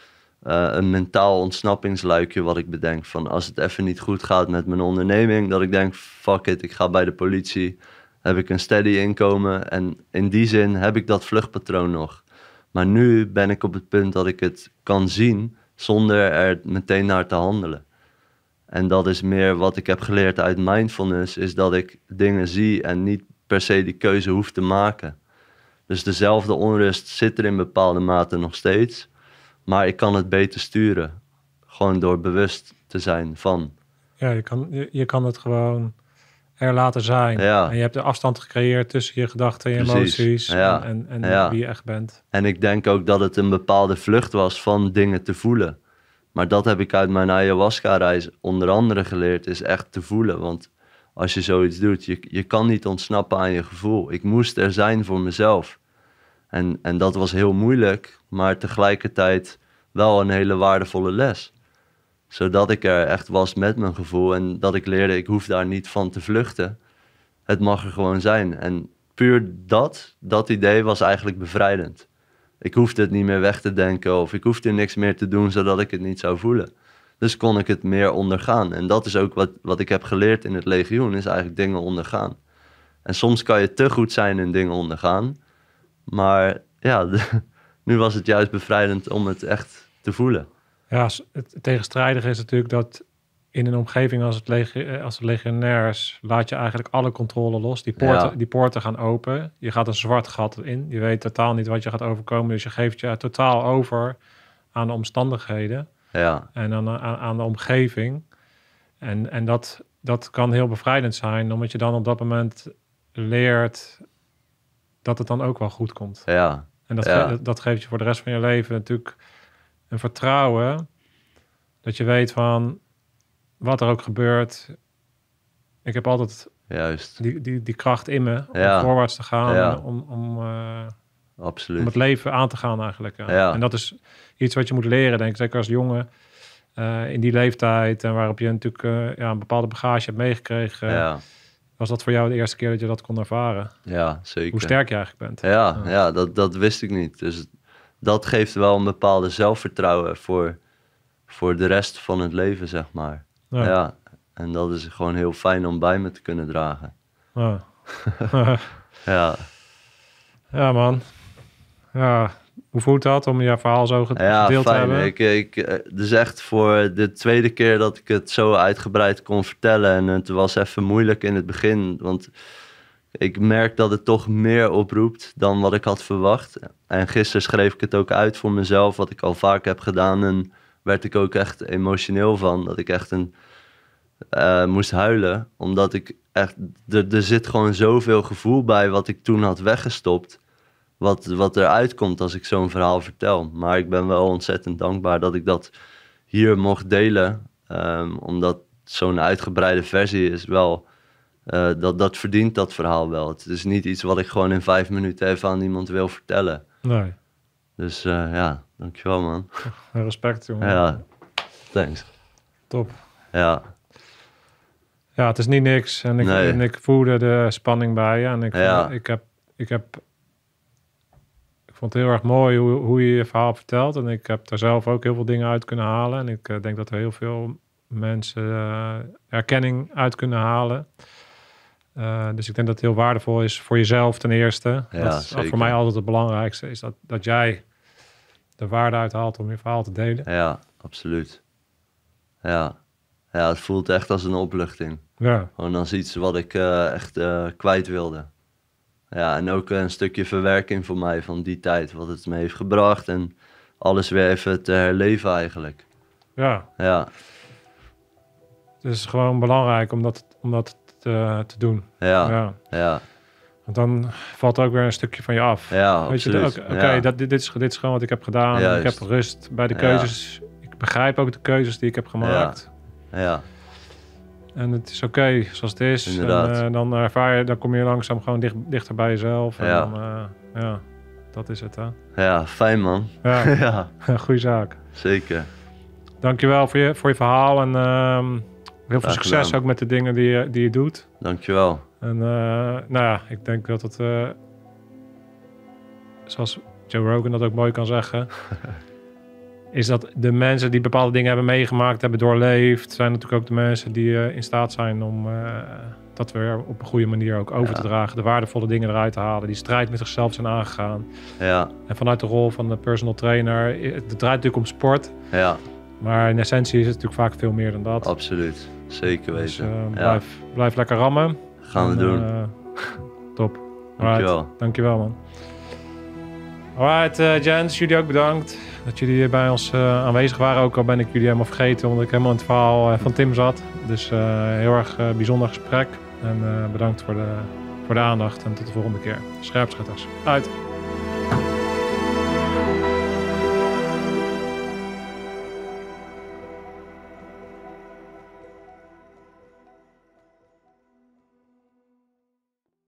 eh, een mentaal ontsnappingsluikje wat ik bedenk. Van als het even niet goed gaat met mijn onderneming, dat ik denk, fuck it, ik ga bij de politie heb ik een steady inkomen en in die zin heb ik dat vluchtpatroon nog. Maar nu ben ik op het punt dat ik het kan zien zonder er meteen naar te handelen. En dat is meer wat ik heb geleerd uit mindfulness, is dat ik dingen zie en niet per se die keuze hoef te maken. Dus dezelfde onrust zit er in bepaalde mate nog steeds, maar ik kan het beter sturen. Gewoon door bewust te zijn van. Ja, je kan, je, je kan het gewoon er laten zijn. Ja. En je hebt de afstand gecreëerd tussen je gedachten en je emoties en, en, wie je echt bent. En ik denk ook dat het een bepaalde vlucht was van dingen te voelen. Maar dat heb ik uit mijn ayahuasca-reis onder andere geleerd, is echt te voelen. Want als je zoiets doet, je, je kan niet ontsnappen aan je gevoel. Ik moest er zijn voor mezelf. En, en dat was heel moeilijk, maar tegelijkertijd wel een hele waardevolle les zodat ik er echt was met mijn gevoel en dat ik leerde, ik hoef daar niet van te vluchten. Het mag er gewoon zijn. En puur dat, dat idee was eigenlijk bevrijdend. Ik hoefde het niet meer weg te denken of ik hoefde niks meer te doen zodat ik het niet zou voelen. Dus kon ik het meer ondergaan. En dat is ook wat, wat ik heb geleerd in het legioen, is eigenlijk dingen ondergaan. En soms kan je te goed zijn in dingen ondergaan. Maar ja, nu was het juist bevrijdend om het echt te voelen. Ja, het tegenstrijdige is natuurlijk dat in een omgeving als, het eh, als legionairs laat je eigenlijk alle controle los. Die poorten, die poorten gaan open. Je gaat een zwart gat in. Je weet totaal niet wat je gaat overkomen. Dus je geeft je totaal over aan de omstandigheden. Ja. En aan, aan, aan de omgeving. En, en dat, dat kan heel bevrijdend zijn, omdat je dan op dat moment leert dat het dan ook wel goed komt. Ja. En dat, dat geeft je voor de rest van je leven natuurlijk een vertrouwen dat je weet van wat er ook gebeurt. Ik heb altijd Juist. Die, die, die kracht in me om ja. voorwaarts te gaan. Om, om, eh, Absoluut. om het leven aan te gaan eigenlijk. Eh, ja. En dat is iets wat je moet leren, denk ik. Zeker als jongen eh, in die leeftijd. En waarop je natuurlijk ja, een bepaalde bagage hebt meegekregen. Was dat voor jou de eerste keer dat je dat kon ervaren? Ja, zeker. Hoe sterk je eigenlijk bent. Ja, ja. dat, dat wist ik niet. Dus dat geeft wel een bepaalde zelfvertrouwen voor, voor de rest van het leven, zeg maar. Ja. ja. En dat is gewoon heel fijn om bij me te kunnen dragen. Ja. ja. ja. man. Ja, hoe voelt dat om je verhaal zo gedeeld ja, te hebben? Ik, ik, eh, dus echt voor de tweede keer dat ik het zo uitgebreid kon vertellen. En het was even moeilijk in het begin, want ik merk dat het toch meer oproept dan wat ik had verwacht. En gisteren schreef ik het ook uit voor mezelf, wat ik al vaak heb gedaan. En werd ik ook echt emotioneel van. Dat ik echt een, eh, moest huilen. Omdat ik echt. Er zit gewoon zoveel gevoel bij wat ik toen had weggestopt. Wat, wat eruit komt als ik zo'n verhaal vertel. Maar ik ben wel ontzettend dankbaar dat ik dat hier mocht delen. Ehm, omdat zo'n uitgebreide versie is wel eh, dat, dat verdient dat verhaal wel. Het is niet iets wat ik gewoon in vijf minuten even aan iemand wil vertellen. Nee. Dus uh, ja, dankjewel man. Respect jongen. Ja, thanks. Top. Ja. Ja, het is niet niks. En ik, nee. ik voelde de spanning bij je. En ik, ik, heb, ik heb... Ik vond het heel erg mooi hoe, hoe je je verhaal vertelt. En ik heb daar zelf ook heel veel dingen uit kunnen halen. En ik eh, denk dat er heel veel mensen erkenning uit kunnen halen. Eh, dus ik denk dat het heel waardevol is voor jezelf ten eerste. Ja, dat is zeker. voor mij altijd het belangrijkste. Is dat, dat jij de waarde uithaalt om je verhaal te delen. Ja, absoluut. Ja. Ja, het voelt echt als een opluchting. Ja. Gewoon als iets wat ik eh, echt eh, kwijt wilde. Ja, en ook een stukje verwerking voor mij van die tijd. Wat het me heeft gebracht en alles weer even te herleven eigenlijk. Ja. Ja. Het is gewoon belangrijk omdat dat, te, te doen. Ja, ja. Want dan valt er ook weer een stukje van je af. Ja, Weet absoluut. oké, dit, is, dit is gewoon wat ik heb gedaan. Ik heb rust bij de keuzes. Ik begrijp ook de keuzes die ik heb gemaakt. ja. En het is oké zoals het is. Inderdaad. En, eh, dan ervaar je, dan kom je langzaam gewoon dicht, dichter bij jezelf. En ja. Dan, eh, ja, dat is het hè. Ja, fijn man. Ja, ja. zaak. Zeker. Dankjewel voor je, voor je verhaal en ehm, Heel veel succes ook met de dingen die je, die je doet. Dankjewel. En uh, nou ja, ik denk dat het, eh, zoals Joe Rogan dat ook mooi kan zeggen, is dat de mensen die bepaalde dingen hebben meegemaakt, hebben doorleefd, zijn natuurlijk ook de mensen die eh, in staat zijn om dat weer op een goede manier ook over te dragen. De waardevolle dingen eruit te halen, die strijd met zichzelf zijn aangegaan. Ja. En vanuit de rol van de personal trainer, het draait natuurlijk om sport. Ja. Maar in essentie is het natuurlijk vaak veel meer dan dat. Absoluut. Zeker dus, weten. Eh, ja. blijf, blijf lekker rammen. Gaan we doen. Eh, top. Dankjewel. Dankjewel man. Alright, uh, gents, jullie ook bedankt dat jullie hier bij ons aanwezig waren. Ook al ben ik jullie helemaal vergeten, omdat ik helemaal in het verhaal van Tim zat. Dus heel erg bijzonder gesprek. En bedankt voor de, voor de aandacht en tot de volgende keer. Scherpschutters, uit.